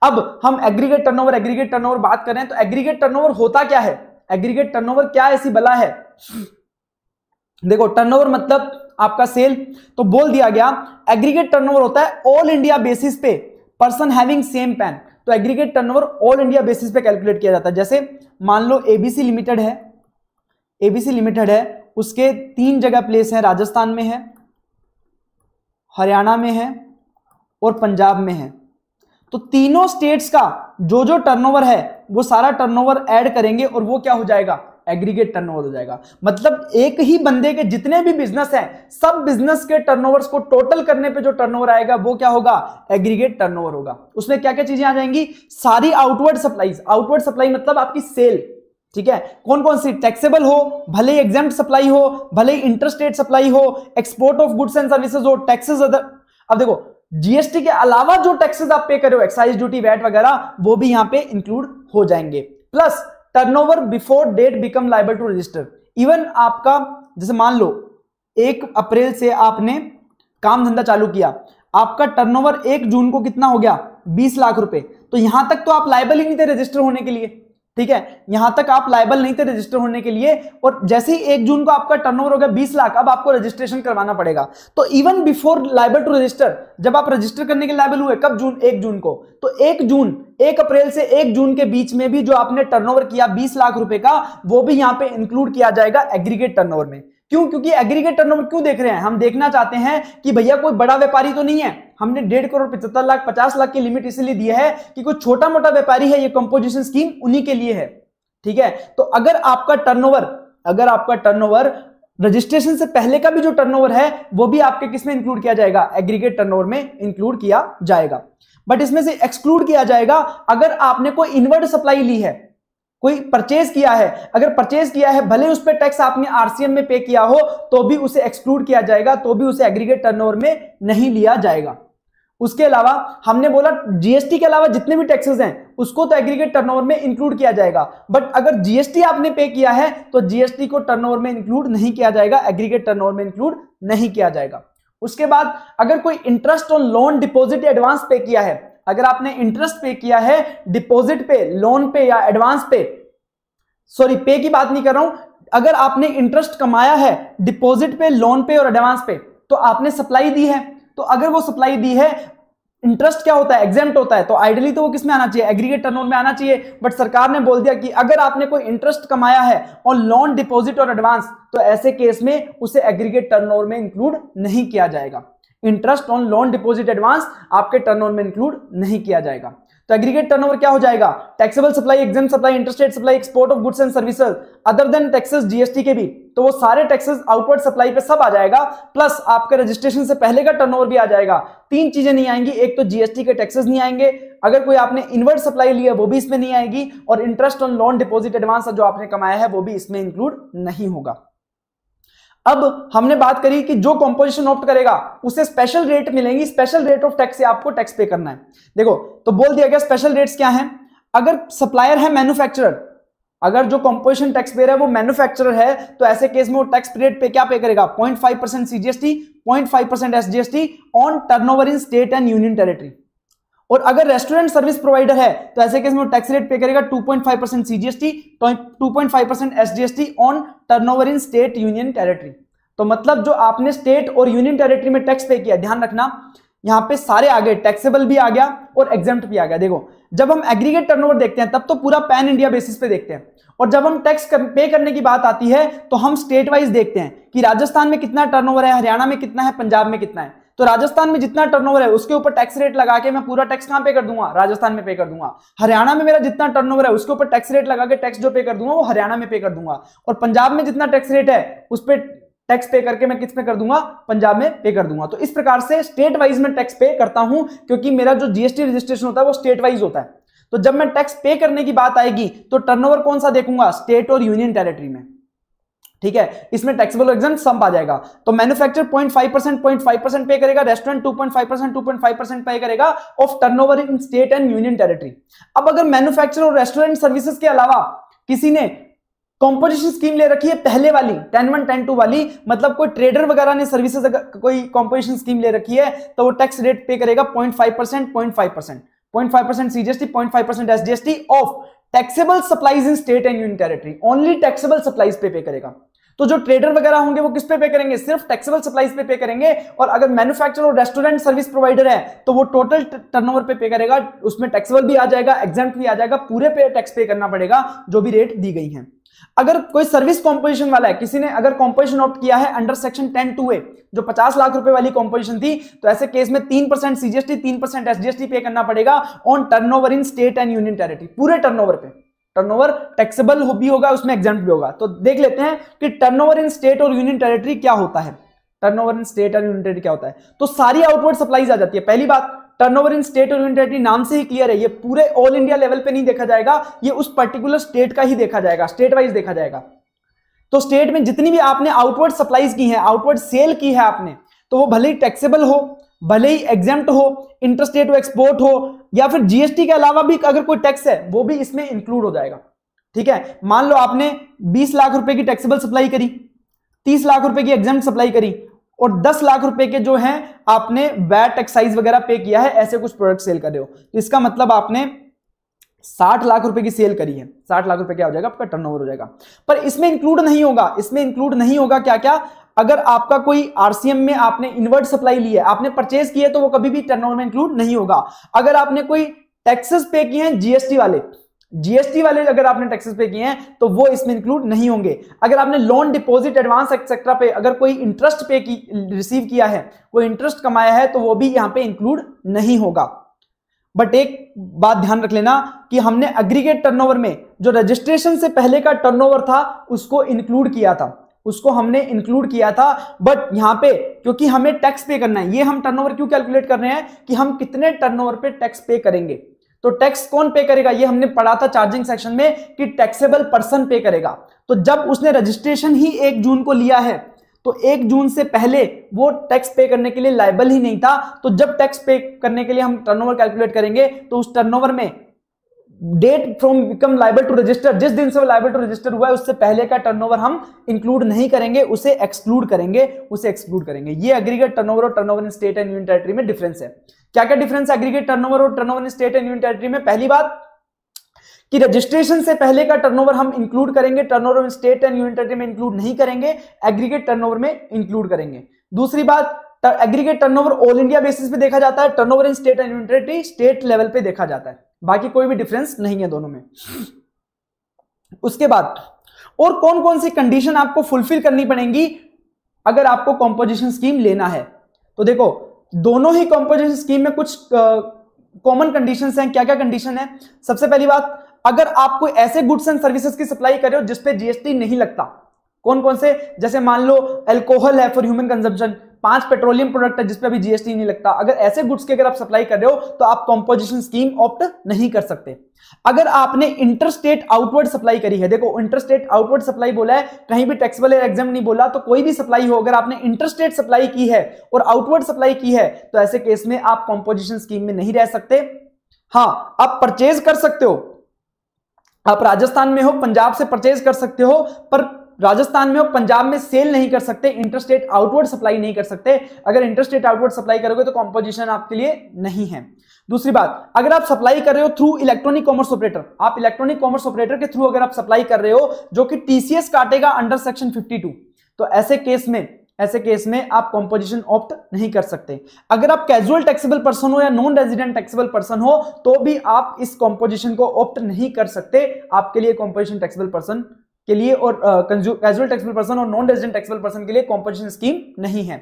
अब हम एग्रीगेट टर्नओवर एग्रीगेट टर्नओवर बात कर रहे हैं तो एग्रीगेट टर्नओवर होता क्या है एग्रीगेट टर्नओवर क्या ऐसी बला है देखो टर्नओवर मतलब आपका सेल तो बोल दिया गया एग्रीगेट टर्नओवर होता है ऑल इंडिया बेसिस पे पर्सन हैविंग सेम पैन तो aggregate turnover all India basis पे कैलकुलेट किया जाता है जैसे मान लो एबीसी लिमिटेड है एबीसी लिमिटेड है उसके तीन जगह प्लेस है राजस्थान में है हरियाणा में है और पंजाब में है तो तीनों स्टेट्स का जो जो टर्नओवर है वो सारा टर्नओवर ऐड करेंगे और वो क्या हो जाएगा एग्रीगेट टर्नओवर हो जाएगा मतलब एक ही बंदे के जितने भी बिजनेस हैं सब बिजनेस के टर्नओवर्स को टोटल करने पे जो टर्नओवर आएगा वो क्या होगा एग्रीगेट टर्नओवर होगा उसमें क्या क्या चीजें आ जाएंगी सारी आउटवर्ड सप्लाईज आउटवर्ड सप्लाई मतलब आपकी सेल ठीक है कौन कौन सी टैक्सेबल हो भले एग्जाम सप्लाई हो भले इंटरस्टेट सप्लाई हो export of goods and services हो टैक्सेस अदर अब देखो जीएसटी के अलावा जो टैक्सेस आप पे करो एक्साइज ड्यूटी वैट वगैरह वो भी यहां पे इंक्लूड हो जाएंगे plus turnover before date become liable to register even आपका जैसे मान लो एक अप्रैल से आपने काम धंधा चालू किया आपका टर्नओवर एक जून को कितना हो गया बीस लाख रुपए तो यहां तक तो आप लाइबल ही नहीं थे रजिस्टर होने के लिए ठीक है यहां तक आप लाइबल नहीं थे रजिस्टर होने के लिए और जैसे ही एक जून को आपका टर्नओवर हो गया बीस लाख अब आपको रजिस्ट्रेशन करवाना पड़ेगा तो even before liable to register जब आप रजिस्टर करने के लाइबल हुए कब जून एक जून को तो एक जून एक अप्रैल से एक जून के बीच में भी जो आपने टर्नओवर किया बीस लाख रुपए का वो भी यहां पर इंक्लूड किया जाएगा एग्रीगेट टर्न में क्यों क्योंकि एग्रीगेट टर्नओवर क्यों देख रहे हैं हम देखना चाहते हैं कि भैया कोई बड़ा व्यापारी तो नहीं है हमने डेढ़ करोड़ पचहत्तर लाख पचास लाख की लिमिट इसलिए दी है कि कोई छोटा मोटा व्यापारी है ये कंपोजिशन स्कीम उन्हीं के लिए है ठीक है तो अगर आपका टर्नओवर अगर आपका टर्नओवर रजिस्ट्रेशन से पहले का भी जो टर्नओवर है वो भी आपके किस में इंक्लूड किया जाएगा एग्रीगेट टर्नओवर में इंक्लूड किया जाएगा बट इसमें से एक्सक्लूड किया जाएगा अगर आपने कोई इनवर्ड सप्लाई ली है कोई परचेज किया है अगर परचेज किया है भले उस पर टैक्स आपने आरसीएम में पे किया हो तो भी उसे एक्सक्लूड किया जाएगा तो भी उसे एग्रीगेट टर्नओवर में नहीं लिया जाएगा उसके अलावा हमने बोला जीएसटी के अलावा जितने भी टैक्सेस हैं उसको तो एग्रीगेट टर्नओवर में इंक्लूड किया जाएगा बट अगर जीएसटी आपने पे किया है तो जीएसटी को टर्नओवर में इंक्लूड नहीं किया जाएगा एग्रीगेट टर्नओवर में इंक्लूड नहीं किया जाएगा उसके बाद अगर कोई interest on loan deposit advance pay किया है अगर आपने इंटरेस्ट पे किया है डिपॉजिट पे लोन पे या एडवांस पे सॉरी पे की बात नहीं कर रहा हूं अगर आपने इंटरेस्ट कमाया है डिपॉजिट पे लोन पे और एडवांस पे तो आपने सप्लाई दी है तो अगर वो सप्लाई दी है इंटरेस्ट क्या होता है एग्जेम्प्ट होता है तो आइडियली तो वो किस आना चाहिए एग्रीगेट टर्नओवर में आना चाहिए बट सरकार ने बोल दिया कि अगर आपने कोई इंटरेस्ट कमाया है और लोन डिपॉजिट और एडवांस तो ऐसे केस में उसे एग्रीगेट टर्नओवर में इंक्लूड नहीं किया जाएगा interest on loan deposit advance आपके टर्नओवर में इंक्लूड नहीं किया जाएगा तो एग्रीगेट टर्नओवर क्या हो जाएगा taxable supply exempt supply interstate supply export of goods and services other than taxes GST के भी तो वो सारे टैक्सेस आउटवर्ड सप्लाई पे सब आ जाएगा प्लस आपके रजिस्ट्रेशन से पहले का टर्नओवर भी आ जाएगा तीन चीजें नहीं आएंगी एक तो जीएसटी के टैक्सेस नहीं आएंगे अगर कोई आपने इनवर्ड सप्लाई लिया वो भी इसमें नहीं आएगी और interest on loan deposit advance जो आपने कमाया है वो भी इसमें इंक्लूड नहीं होगा अब हमने बात करी कि जो कॉम्पोजिशन ऑप्ट करेगा उसे स्पेशल रेट मिलेंगी स्पेशल रेट ऑफ टैक्स से आपको टैक्स पे करना है देखो तो बोल दिया गया स्पेशल रेट्स क्या हैं अगर सप्लायर है मैन्युफैक्चरर अगर जो कॉम्पोजिशन टैक्स पेयर है वो मैन्युफैक्चरर है तो ऐसे केस में वो टैक्स रेट पे क्या पे करेगा five percent CGST five percent SGST on turnover in state and union territory और अगर रेस्टोरेंट सर्विस प्रोवाइडर है तो ऐसे केस में टैक्स रेट पे करेगा 2.5 percent CGST two point five percent SGST on turnover in state union territory तो मतलब जो आपने स्टेट और यूनियन टेरिटरी में टैक्स पे किया ध्यान रखना यहां पे सारे आ गए टैक्सेबल भी आ गया और एग्जाम भी आ गया देखो जब हम एग्रीगेट टर्नओवर देखते हैं तब तो पूरा पैन इंडिया बेसिस पे देखते हैं और जब हम टैक्स कर, पे करने की बात आती है तो हम स्टेट वाइज देखते हैं कि राजस्थान में कितना टर्नओवर है हरियाणा में कितना है पंजाब में कितना है तो राजस्थान में जितना टर्नओवर है उसके ऊपर टैक्स रेट लगा के मैं पूरा टैक्स कहां पे कर दूंगा राजस्थान में पे कर दूंगा हरियाणा में मेरा जितना टर्नओवर है उसके ऊपर टैक्स रेट लगा के टैक्स जो पे कर दूंगा वो हरियाणा में पे कर दूंगा और पंजाब में जितना टैक्स रेट है उस पर टैक्स पे करके मैं किस पे कर दूंगा पंजाब में पे कर दूंगा तो इस प्रकार से स्टेट वाइज में टैक्स पे करता हूं क्योंकि मेरा जो जीएसटी रजिस्ट्रेशन होता है वो स्टेट वाइज होता है तो जब मैं टैक्स पे करने की बात आएगी तो टर्नओवर कौन सा देखूंगा स्टेट और यूनियन टेरिटरी में ठीक है इसमें टैक्सेबल एग्जाम सम आ जाएगा तो manufacture 0.5 percent point percent pay करेगा restaurant 2.5 percent to percent pay करेगा of turnover in state and union territory अब अगर मैन्युफैक्चर और रेस्टोरेंट सर्विसेज के अलावा किसी ने कॉम्पोजिशन स्कीम ले रखी है पहले वाली टेन वन टेन टू वाली मतलब कोई ट्रेडर वगैरह ने सर्विसेज अगर कोई कॉम्पोजिशन स्कीम ले रखी है तो वो टैक्स रेट पे करेगा point five percent point five percent point five percent CGST point five percent SGST of taxable supplies in state and union territory only taxable supplies पे pay करेगा तो जो ट्रेडर वगैरह होंगे वो किस पे पे करेंगे सिर्फ टैक्सेबल सप्लाईज पे पे करेंगे और अगर मैन्युफैक्चरर और रेस्टोरेंट सर्विस प्रोवाइडर है तो वो टोटल टर्नओवर पे पे करेगा उसमें टैक्सेबल भी आ जाएगा एग्जाम्ट भी आ जाएगा पूरे पे टैक्स पे करना पड़ेगा जो भी रेट दी गई है अगर कोई सर्विस कॉम्पोजिशन वाला है किसी ने अगर कॉम्पोजिशन ऑप्ट किया है under section ten two A जो 50 लाख रुपए वाली कॉम्पोजिशन थी तो ऐसे केस में तीन परसेंट सीजीएसटी तीन परसेंट एसजीएसटी पे करना पड़ेगा on turnover in state and union territory पूरे टर्नओवर पे टर्नओवर टैक्सेबल हो भी होगा उसमें एग्जाम भी होगा तो देख लेते हैं कि टर्नओवर इन स्टेट और यूनियन टेरिटरी क्या होता है टर्नओवर इन स्टेट और यूनियन टेरिटरी क्या होता है तो सारी आउटवर्ड सप्लाईज आ जाती है पहली बात टर्नओवर इन स्टेट और यूनियन टेरिटरी नाम से ही क्लियर है ये पूरे ऑल इंडिया लेवल पे नहीं देखा जाएगा ये उस पर्टिकुलर स्टेट का ही देखा जाएगा स्टेट वाइज देखा जाएगा तो स्टेट में जितनी भी आपने आउटवर्ड सप्लाईज की है आउटवर्ड सेल की है आपने तो वो भले ही टैक्सेबल हो भले ही एग्जाम हो इंटरेस्ट रेट एक्सपोर्ट हो या फिर जीएसटी के अलावा भी अगर कोई टैक्स है वो भी इसमें इंक्लूड हो जाएगा ठीक है मान लो आपने 20 लाख रुपए की टैक्सेबल सप्लाई करी 30 लाख रुपए की एग्जाम सप्लाई करी और 10 लाख रुपए के जो हैं आपने वैट एक्साइज वगैरह पे किया है ऐसे कुछ प्रोडक्ट सेल कर रहे हो तो इसका मतलब आपने साठ लाख रुपए की सेल करी है साठ लाख रुपए क्या हो जाएगा आपका टर्नओवर हो जाएगा पर इसमें इंक्लूड नहीं होगा इसमें इंक्लूड नहीं होगा क्या क्या अगर आपका कोई आरसीएम में आपने इन्वर्ट सप्लाई लिया आपने परचेज किया तो वो कभी भी टर्नओवर में इंक्लूड नहीं होगा अगर आपने कोई टैक्सेस पे किए हैं जीएसटी वाले जीएसटी वाले अगर आपने टैक्सेस पे किए हैं तो वो इसमें इंक्लूड नहीं होंगे अगर आपने लोन डिपॉजिट एडवांस एक्सेट्रा पे अगर कोई इंटरेस्ट पे की रिसीव किया है कोई इंटरेस्ट कमाया है तो वो भी यहां पे इंक्लूड नहीं होगा बट एक बात ध्यान रख लेना कि हमने अग्रीगेट टर्नओवर में जो रजिस्ट्रेशन से पहले का टर्नओवर था उसको इंक्लूड किया था उसको हमने इंक्लूड किया था बट यहाँ पे क्योंकि हमें टैक्स पे करना है ये हम टर्नओवर क्यों कैलकुलेट कर रहे हैं कि हम कितने टर्नओवर पे टैक्स पे करेंगे तो टैक्स कौन पे करेगा ये हमने पढ़ा था चार्जिंग सेक्शन में कि टैक्सेबल पर्सन पे करेगा तो जब उसने रजिस्ट्रेशन ही एक जून को लिया है तो एक जून से पहले वो टैक्स पे करने के लिए लाइबल ही नहीं था तो जब टैक्स पे करने के लिए हम टर्नओवर कैलकुलेट करेंगे तो उस टर्नओवर में date from become liable to register जिस दिन से वो लाइबल टू रजिस्टर हुआ है उससे पहले का टर्नओवर हम इंक्लूड नहीं करेंगे उसे एक्सक्लूड करेंगे उसे एक्सक्लूड करेंगे ये एग्रीगेट टर्नओवर और turnover in state and union territory में डिफरेंस है क्या क्या डिफरेंस है एग्रीगेट टर्नओवर और turnover in state and union territory में पहली बात कि रजिस्ट्रेशन से पहले का टर्नओवर हम इंक्लूड करेंगे turnover state and union unit में इंक्लूड नहीं करेंगे एग्रीगेट टर्नओवर में इंक्लूड करेंगे दूसरी बात aggregate turnover all India basis पे देखा जाता है turnover in state and union unitary state level पे देखा जाता है बाकी कोई भी डिफरेंस नहीं है दोनों में उसके बाद और कौन कौन सी कंडीशन आपको फुलफिल करनी पड़ेगी अगर आपको कॉम्पोजिशन स्कीम लेना है तो देखो दोनों ही कॉम्पोजिशन स्कीम में कुछ कॉमन कंडीशन हैं क्या क्या कंडीशन है सबसे पहली बात अगर आप कोई ऐसे गुड्स एंड सर्विसेज की सप्लाई कर रहे हो जिसपे जीएसटी नहीं लगता कौन कौन से जैसे मान लो एल्कोहल है फॉर ह्यूमन कंजम्पन पांच पेट्रोलियम प्रोडक्ट है जिसपे अभी जीएसटी नहीं लगता अगर ऐसे गुड्स की अगर आप सप्लाई कर रहे हो तो आप कॉम्पोजिशन स्कीम ऑप्ट नहीं कर सकते अगर आपने इंटरस्टेट आउटवर्ड सप्लाई करी है देखो इंटरस्टेट आउटवर्ड सप्लाई बोला है कहीं भी टैक्स वाले एग्जाम नहीं बोला तो कोई भी सप्लाई हो अगर आपने इंटरस्टेट सप्लाई की है और आउटवर्ड सप्लाई की है तो ऐसे केस में आप कॉम्पोजिशन स्कीम में नहीं रह सकते हाँ आप परचेज कर सकते हो आप राजस्थान में हो पंजाब से परचेज कर सकते हो पर राजस्थान में और पंजाब में सेल नहीं कर सकते इंटरस्टेट आउटवर्ड सप्लाई नहीं कर सकते अगर इंटरस्टेट आउटवर्ड सप्लाई करोगे तो कॉम्पोजिशन आपके लिए नहीं है दूसरी बात अगर आप सप्लाई कर रहे हो थ्रू इलेक्ट्रॉनिक कॉमर्स ऑपरेटर आप इलेक्ट्रॉनिक कॉमर्स ऑपरेटर के थ्रू अगर आप सप्लाई कर रहे हो जो कि टीसीएस काटेगा अंडर सेक्शन फिफ्टी तो ऐसे केस में ऐसे केस में आप कॉम्पोजिशन ऑप्ट नहीं कर सकते अगर आप कैजुअल टैक्सेबल पर्सन हो या नॉन रेजिडेंट टैक्सेबल पर्सन हो तो भी आप इस कॉम्पोजिशन को ऑप्ट नहीं कर सकते आपके लिए कॉम्पोजिशन टैक्सेबल पर्सन के लिए और कैजुअल टैक्सेबल पर्सन और नॉन रेजिडेंट टैक्सेबल पर्सन के लिए कॉम्पोजिशन स्कीम नहीं है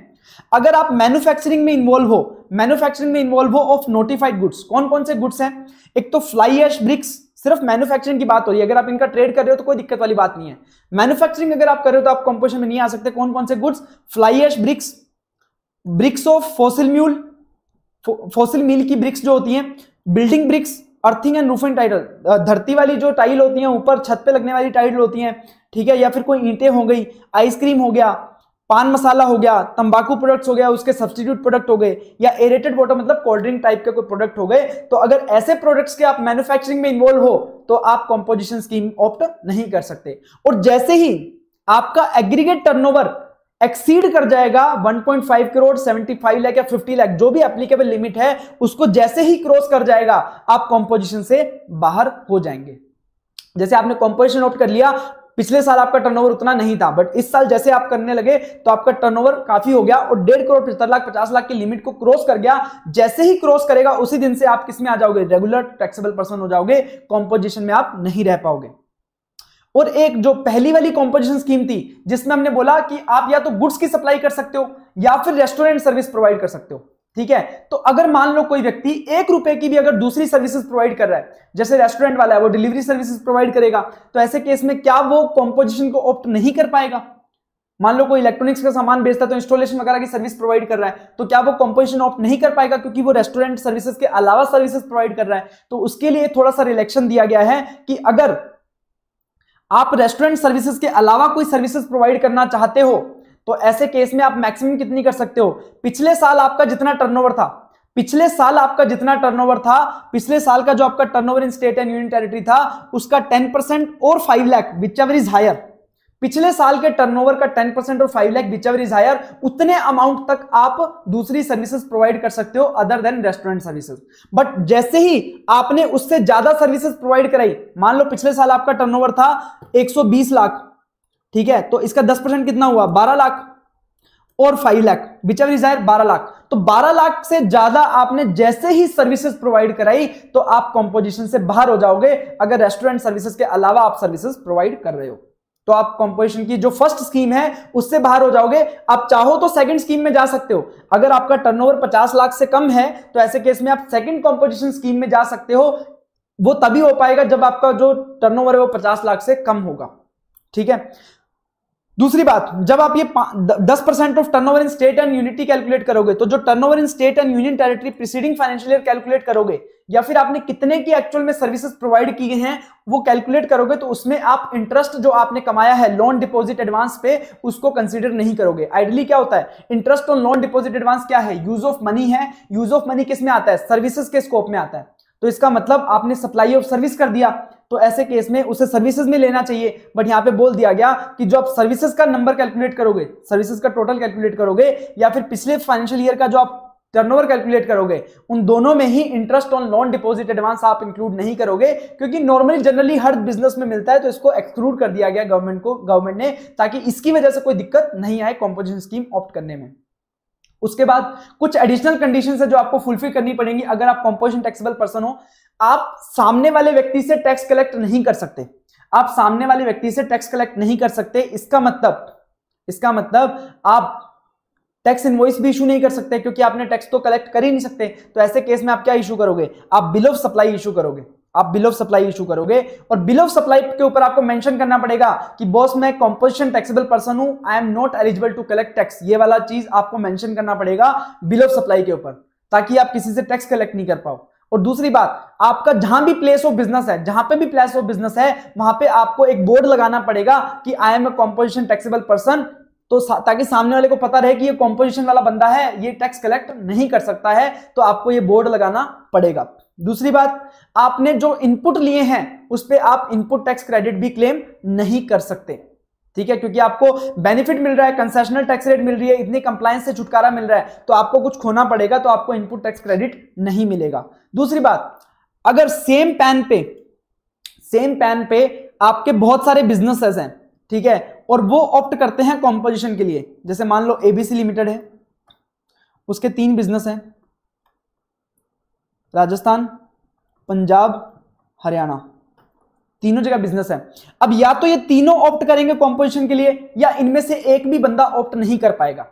अगर आप मैन्युफैक्चरिंग में इन्वॉल्व हो मैन्युफैक्चरिंग में इन्वॉल्व हो ऑफ नोटिफाइड गुड्स कौन कौन से गुड्स हैं एक तो फ्लाई एश ब्रिक्स सिर्फ मैन्युफैक्चरिंग की बात हो रही है अगर आप इनका ट्रेड कर रहे हो तो कोई दिक्कत वाली बात नहीं है मैन्युफैक्चरिंग अगर आप कर रहे हो तो आप कॉम्पोजिशन में नहीं आ सकते कौन कौन से goods fly ash bricks bricks of fossil meal फो, फोसिल मिल की ब्रिक्स जो होती हैं building bricks earthen and roofing tiles धरती वाली जो टाइल होती है ऊपर छत पे लगने वाली टाइल होती है ठीक है या फिर कोई ईंटें हो गई आइसक्रीम हो गया पान मसाला हो गया तंबाकू प्रोडक्ट्स हो गया उसके सब्सटीट्यूट प्रोडक्ट हो गए या एरेटेड वाटर मतलब कोल्ड ड्रिंक टाइप के कोई प्रोडक्ट हो गए तो अगर ऐसे प्रोडक्ट्स के आप मैन्युफैक्चरिंग में इन्वॉल्व हो तो आप कॉम्पोजिशन स्कीम ऑप्ट नहीं कर सकते और जैसे ही आपका एग्रीगेट टर्नओवर एक्सीड कर जाएगा 1.5 करोड़ 75 लाख या 50 लाख जो भी एप्लीकेबल लिमिट है उसको जैसे ही क्रॉस कर जाएगा आप कॉम्पोजिशन से बाहर हो जाएंगे जैसे आपने कॉम्पोजिशन नोट कर लिया पिछले साल आपका टर्नओवर उतना नहीं था बट इस साल जैसे आप करने लगे तो आपका टर्नओवर काफी हो गया और डेढ़ करोड़ पचहत्तर लाख पचास लाख की लिमिट को क्रॉस कर गया जैसे ही क्रॉस करेगा उसी दिन से आप किसमें आ जाओगे रेगुलर टैक्सेबल पर्सन हो जाओगे कॉम्पोजिशन में आप नहीं रह पाओगे और एक जो पहली वाली कॉम्पोजिशन स्कीम थी जिसमें हमने बोला कि आप या तो गुड्स की सप्लाई कर सकते हो या फिर रेस्टोरेंट सर्विस प्रोवाइड कर सकते हो ठीक है तो अगर मान लो कोई व्यक्ति एक रुपए की भी अगर दूसरी सर्विसेज प्रोवाइड कर रहा है जैसे रेस्टोरेंट वाला है वो डिलीवरी सर्विसेज प्रोवाइड करेगा तो ऐसे केस में क्या वो कॉम्पोजिशन को ऑप्ट नहीं कर पाएगा मान लो कोई इलेक्ट्रॉनिक्स का सामान बेचता है तो इंस्टॉलेशन वगैरह की सर्विस प्रोवाइड कर रहा है तो क्या वो कॉम्पोजिशन ऑप्ट नहीं कर पाएगा क्योंकि वो रेस्टोरेंट सर्विसेज के अलावा सर्विसेज प्रोवाइड कर रहा है तो उसके लिए थोड़ा सा रिलेक्शन दिया गया है कि अगर आप रेस्टोरेंट सर्विसेज के अलावा कोई सर्विसेज प्रोवाइड करना चाहते हो तो ऐसे केस में आप मैक्सिमम कितनी कर सकते हो पिछले साल आपका जितना टर्नओवर था पिछले साल आपका जितना टर्नओवर था पिछले साल का जो आपका turnover in state and union territory था उसका 10% और 5 lakh whichever is higher पिछले साल के टर्नओवर का 10 परसेंट और 5 लाख विचवर इज हायर उतने अमाउंट तक आप दूसरी सर्विसेज प्रोवाइड कर सकते हो other than restaurant services but जैसे ही आपने उससे ज्यादा सर्विसेज प्रोवाइड कराई मान लो पिछले साल आपका टर्नओवर था 120 लाख ठीक है तो इसका 10 परसेंट कितना हुआ 12 लाख और 5 लाख विचवर इज हायर बारह लाख तो 12 लाख से ज्यादा आपने जैसे ही सर्विसेज प्रोवाइड कराई तो आप कॉम्पोजिशन से बाहर हो जाओगे अगर रेस्टोरेंट सर्विसेज के अलावा आप सर्विसेज प्रोवाइड कर रहे हो तो आप कंपोजिशन की जो फर्स्ट स्कीम है उससे बाहर हो जाओगे आप चाहो तो सेकंड स्कीम में जा सकते हो अगर आपका टर्नओवर 50 लाख से कम है तो ऐसे केस में आप सेकंड कंपोजिशन स्कीम में जा सकते हो वो तभी हो पाएगा जब आपका जो टर्नओवर है वो 50 लाख से कम होगा ठीक है दूसरी बात जब आप ये दस percent of turnover in state and unity calculate करोगे तो जो turnover in state and union territory preceding financial year calculate करोगे या फिर आपने कितने की एक्चुअल में सर्विसेज प्रोवाइड किए हैं वो कैलकुलेट करोगे तो उसमें आप इंटरेस्ट जो आपने कमाया है लोन डिपॉजिट एडवांस पे उसको कंसीडर नहीं करोगे आइडली क्या होता है interest on loan deposit advance क्या है यूज ऑफ मनी है यूज ऑफ मनी किस में आता है सर्विसेज के स्कोप में आता है तो इसका मतलब आपने सप्लाई ऑफ सर्विस कर दिया तो ऐसे केस में उसे सर्विसेज में लेना चाहिए बट यहां पे बोल दिया गया कि जो आप सर्विसेज का नंबर कैलकुलेट करोगे सर्विसेज का टोटल कैलकुलेट करोगे या फिर पिछले फाइनेंशियल ईयर का जो आप टर्नओवर कैलकुलेट करोगे उन दोनों में ही interest on loan deposit advance आप इंक्लूड नहीं करोगे क्योंकि नॉर्मली जनरली हर बिजनेस में मिलता है तो इसको एक्सक्लूड कर दिया गया गवर्नमेंट को गवर्नमेंट ने ताकि इसकी वजह से कोई दिक्कत नहीं आए कॉम्पोजिशन स्कीम ऑप्ट करने में उसके बाद कुछ एडिशनल कंडीशन है जो आपको फुलफिल करनी पड़ेंगी अगर आप कॉम्पोजिशन टैक्सेबल पर्सन हो आप सामने वाले व्यक्ति से टैक्स कलेक्ट नहीं कर सकते आप सामने वाले व्यक्ति से टैक्स कलेक्ट नहीं कर सकते इसका मतलब इसका मतलब आप टैक्स इनवॉइस भी इशू नहीं कर सकते क्योंकि आपने टैक्स तो कलेक्ट कर ही नहीं सकते तो ऐसे केस में आप क्या इशू करोगे आप बिल ऑफ सप्लाई इशू करोगे आप बिल ऑफ सप्लाई इशू करोगे और बिल ऑफ सप्लाई के ऊपर आपको मेंशन करना पड़ेगा कि बॉस मैं कॉम्पोजिशन टैक्सेबल पर्सन हूं I am not eligible to collect tax ये वाला चीज आपको मेंशन करना पड़ेगा बिल ऑफ सप्लाई के ऊपर ताकि आप किसी से टैक्स कलेक्ट नहीं कर पाओ और दूसरी बात आपका जहां भी प्लेस ऑफ बिजनेस है जहां पे भी प्लेस ऑफ बिजनेस है वहां पे आपको एक बोर्ड लगाना पड़ेगा कि I am a composition taxable person तो ताकि सामने वाले को पता रहे कि ये कॉम्पोजिशन वाला बंदा है ये टैक्स कलेक्ट नहीं कर सकता है तो आपको ये बोर्ड लगाना पड़ेगा दूसरी बात आपने जो इनपुट लिए हैं उस पर आप इनपुट टैक्स क्रेडिट भी क्लेम नहीं कर सकते ठीक है क्योंकि आपको बेनिफिट मिल रहा है कंसेशनल टैक्स रेट मिल रही है इतनी कंप्लायंस से छुटकारा मिल रहा है तो आपको कुछ खोना पड़ेगा तो आपको इनपुट टैक्स क्रेडिट नहीं मिलेगा दूसरी बात अगर सेम पैन पे सेम पैन पे आपके बहुत सारे बिजनेसेस हैं ठीक है और वो ऑप्ट करते हैं कॉम्पोजिशन के लिए जैसे मान लो एबीसी लिमिटेड है उसके तीन बिजनेस हैं राजस्थान पंजाब हरियाणा तीनों जगह बिजनेस है अब या तो ये तीनों ऑप्ट करेंगे कॉम्पोजिशन के लिए या इनमें से एक भी बंदा ऑप्ट नहीं कर पाएगा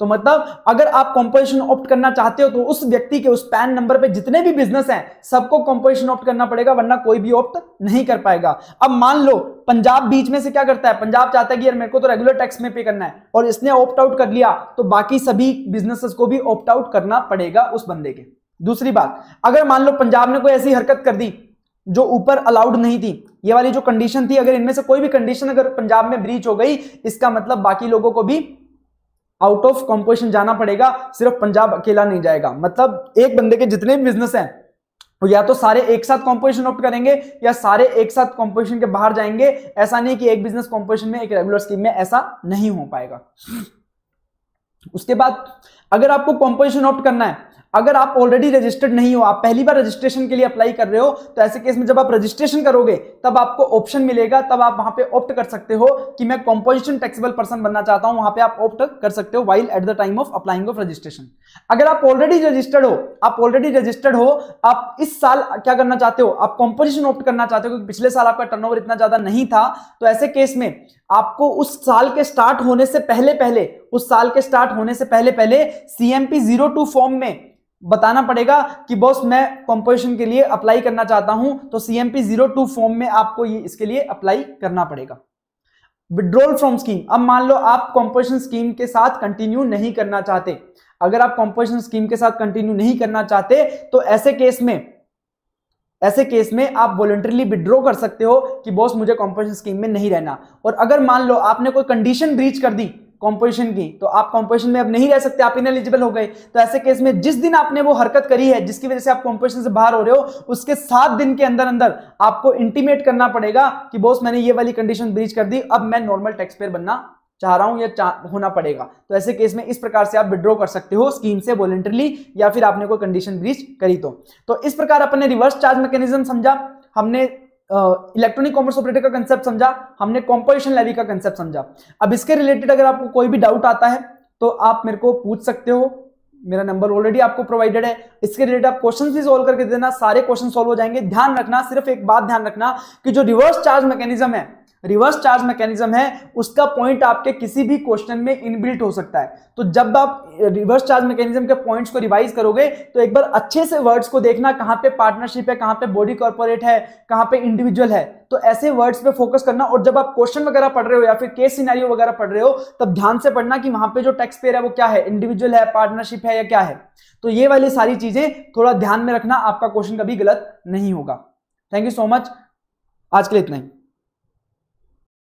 तो मतलब अगर आप कॉम्पोजिशन ऑप्ट करना चाहते हो तो उस व्यक्ति के उस पैन नंबर पे जितने भी बिजनेस हैं सबको कॉम्पोजिशन ऑप्ट करना पड़ेगा वरना कोई भी ऑप्ट नहीं कर पाएगा अब मान लो पंजाब बीच में से क्या करता है पंजाब चाहता है कि यार मेरे को तो रेगुलर टैक्स में पे करना है और इसने ऑप्ट आउट कर लिया तो बाकी सभी बिजनेसेस को भी ऑप्ट आउट करना पड़ेगा उस बंदे के दूसरी बात अगर मान लो पंजाब ने कोई ऐसी हरकत कर दी जो ऊपर अलाउड नहीं थी ये वाली जो कंडीशन थी अगर इनमें से कोई भी कंडीशन अगर पंजाब में ब्रीच हो गई इसका मतलब बाकी लोगों को भी आउट ऑफ कॉम्पोजिशन जाना पड़ेगा सिर्फ पंजाब अकेला नहीं जाएगा मतलब एक बंदे के जितने भी बिजनेस हैं तो या तो सारे एक साथ कॉम्पोजिशन ऑप्ट करेंगे या सारे एक साथ कॉम्पोजिशन के बाहर जाएंगे ऐसा नहीं कि एक बिजनेस कॉम्पोजिशन में एक रेगुलर स्कीम में ऐसा नहीं हो पाएगा उसके बाद अगर आपको कॉम्पोजिशन ऑप्ट करना है अगर आप ऑलरेडी रजिस्टर्ड नहीं हो आप पहली बार रजिस्ट्रेशन के लिए अप्लाई कर रहे हो तो ऐसे केस में जब आप रजिस्ट्रेशन करोगे तब आपको ऑप्शन मिलेगा तब आप वहां पे ऑप्ट कर सकते हो कि मैं कॉम्पोजिशन टैक्सेबल पर्सन बनना चाहता हूं वहां पे आप ऑप्ट कर सकते हो while at the time of applying of registration अगर आप ऑलरेडी रजिस्टर्ड हो आप ऑलरेडी रजिस्टर्ड हो आप इस साल क्या करना चाहते हो आप कॉम्पोजिशन ऑप्ट करना चाहते हो क्योंकि पिछले साल आपका टर्न इतना ज्यादा नहीं था तो ऐसे केस में आपको उस साल के स्टार्ट होने से पहले पहले उस साल के स्टार्ट होने से पहले पहले सीएमपी जीरो टू फॉर्म में बताना पड़ेगा कि बॉस मैं कंपोजिशन के लिए अप्लाई करना चाहता हूं तो सीएमपी जीरो टू फॉर्म में आपको ये इसके लिए अप्लाई करना पड़ेगा विड्रोल फ्रॉम स्कीम अब मान लो आप कॉम्पोजिशन स्कीम के साथ कंटिन्यू नहीं करना चाहते अगर आप कॉम्पोजिशन स्कीम के साथ कंटिन्यू नहीं करना चाहते तो ऐसे केस में ऐसे केस में आप वॉलंटरली विड्रॉ कर सकते हो कि बॉस मुझे कॉम्पोजिशन स्कीम में नहीं रहना और अगर मान लो आपने कोई कंडीशन ब्रीच कर दी कॉम्पोजिशन की तो आप कॉम्पोजिशन में अब नहीं रह सकते आप इनएलिजिबल हो गए तो ऐसे केस में जिस दिन आपने वो हरकत करी है जिसकी वजह से आप कॉम्पोजिशन से बाहर हो रहे हो उसके सात दिन के अंदर अंदर आपको इंटीमेट करना पड़ेगा कि बॉस मैंने ये वाली कंडीशन ब्रीच कर दी अब मैं नॉर्मल टैक्स पेयर बनना चाह रहा हूं या होना पड़ेगा तो ऐसे केस में इस प्रकार से आप विड्रॉ कर सकते हो स्कीम से वॉलेंटरली या फिर आपने कोई कंडीशन ब्रीच करी तो, तो इस प्रकार अपने रिवर्स चार्ज मैकेनिज्म समझा हमने इलेक्ट्रॉनिक कॉमर्स ऑपरेटर का कंसेप्ट समझा हमने कॉम्पोजिशन लेवी का कंसेप्ट समझा अब इसके रिलेटेड अगर आपको कोई भी डाउट आता है तो आप मेरे को पूछ सकते हो मेरा नंबर ऑलरेडी आपको प्रोवाइडेड है इसके रिलेटेड आप क्वेश्चन भी सोल्व करके देना सारे क्वेश्चन सोल्व हो जाएंगे ध्यान रखना सिर्फ एक बात ध्यान रखना कि जो रिवर्स चार्ज मैकेनिज्म है रिवर्स चार्ज मैकेनिज्म है उसका पॉइंट आपके किसी भी क्वेश्चन में इनबिल्ट हो सकता है तो जब आप रिवर्स चार्ज मैकेनिज्म के पॉइंट्स को रिवाइज करोगे तो एक बार अच्छे से वर्ड्स को देखना कहाँ पे पार्टनरशिप है कहाँ पे बॉडी कॉर्पोरेट है कहाँ पे इंडिविजुअल है तो ऐसे वर्ड्स पे फोकस करना और जब आप क्वेश्चन वगैरह पढ़ रहे हो या फिर केस सीनारियो वगैरह पढ़ रहे हो तब ध्यान से पढ़ना कि वहां पे जो टैक्स पेयर है वो क्या है इंडिविजुअल है पार्टनरशिप है या क्या है तो ये वाली सारी चीजें थोड़ा ध्यान में रखना आपका क्वेश्चन कभी गलत नहीं होगा थैंक यू सो मच आज के लिए इतना ही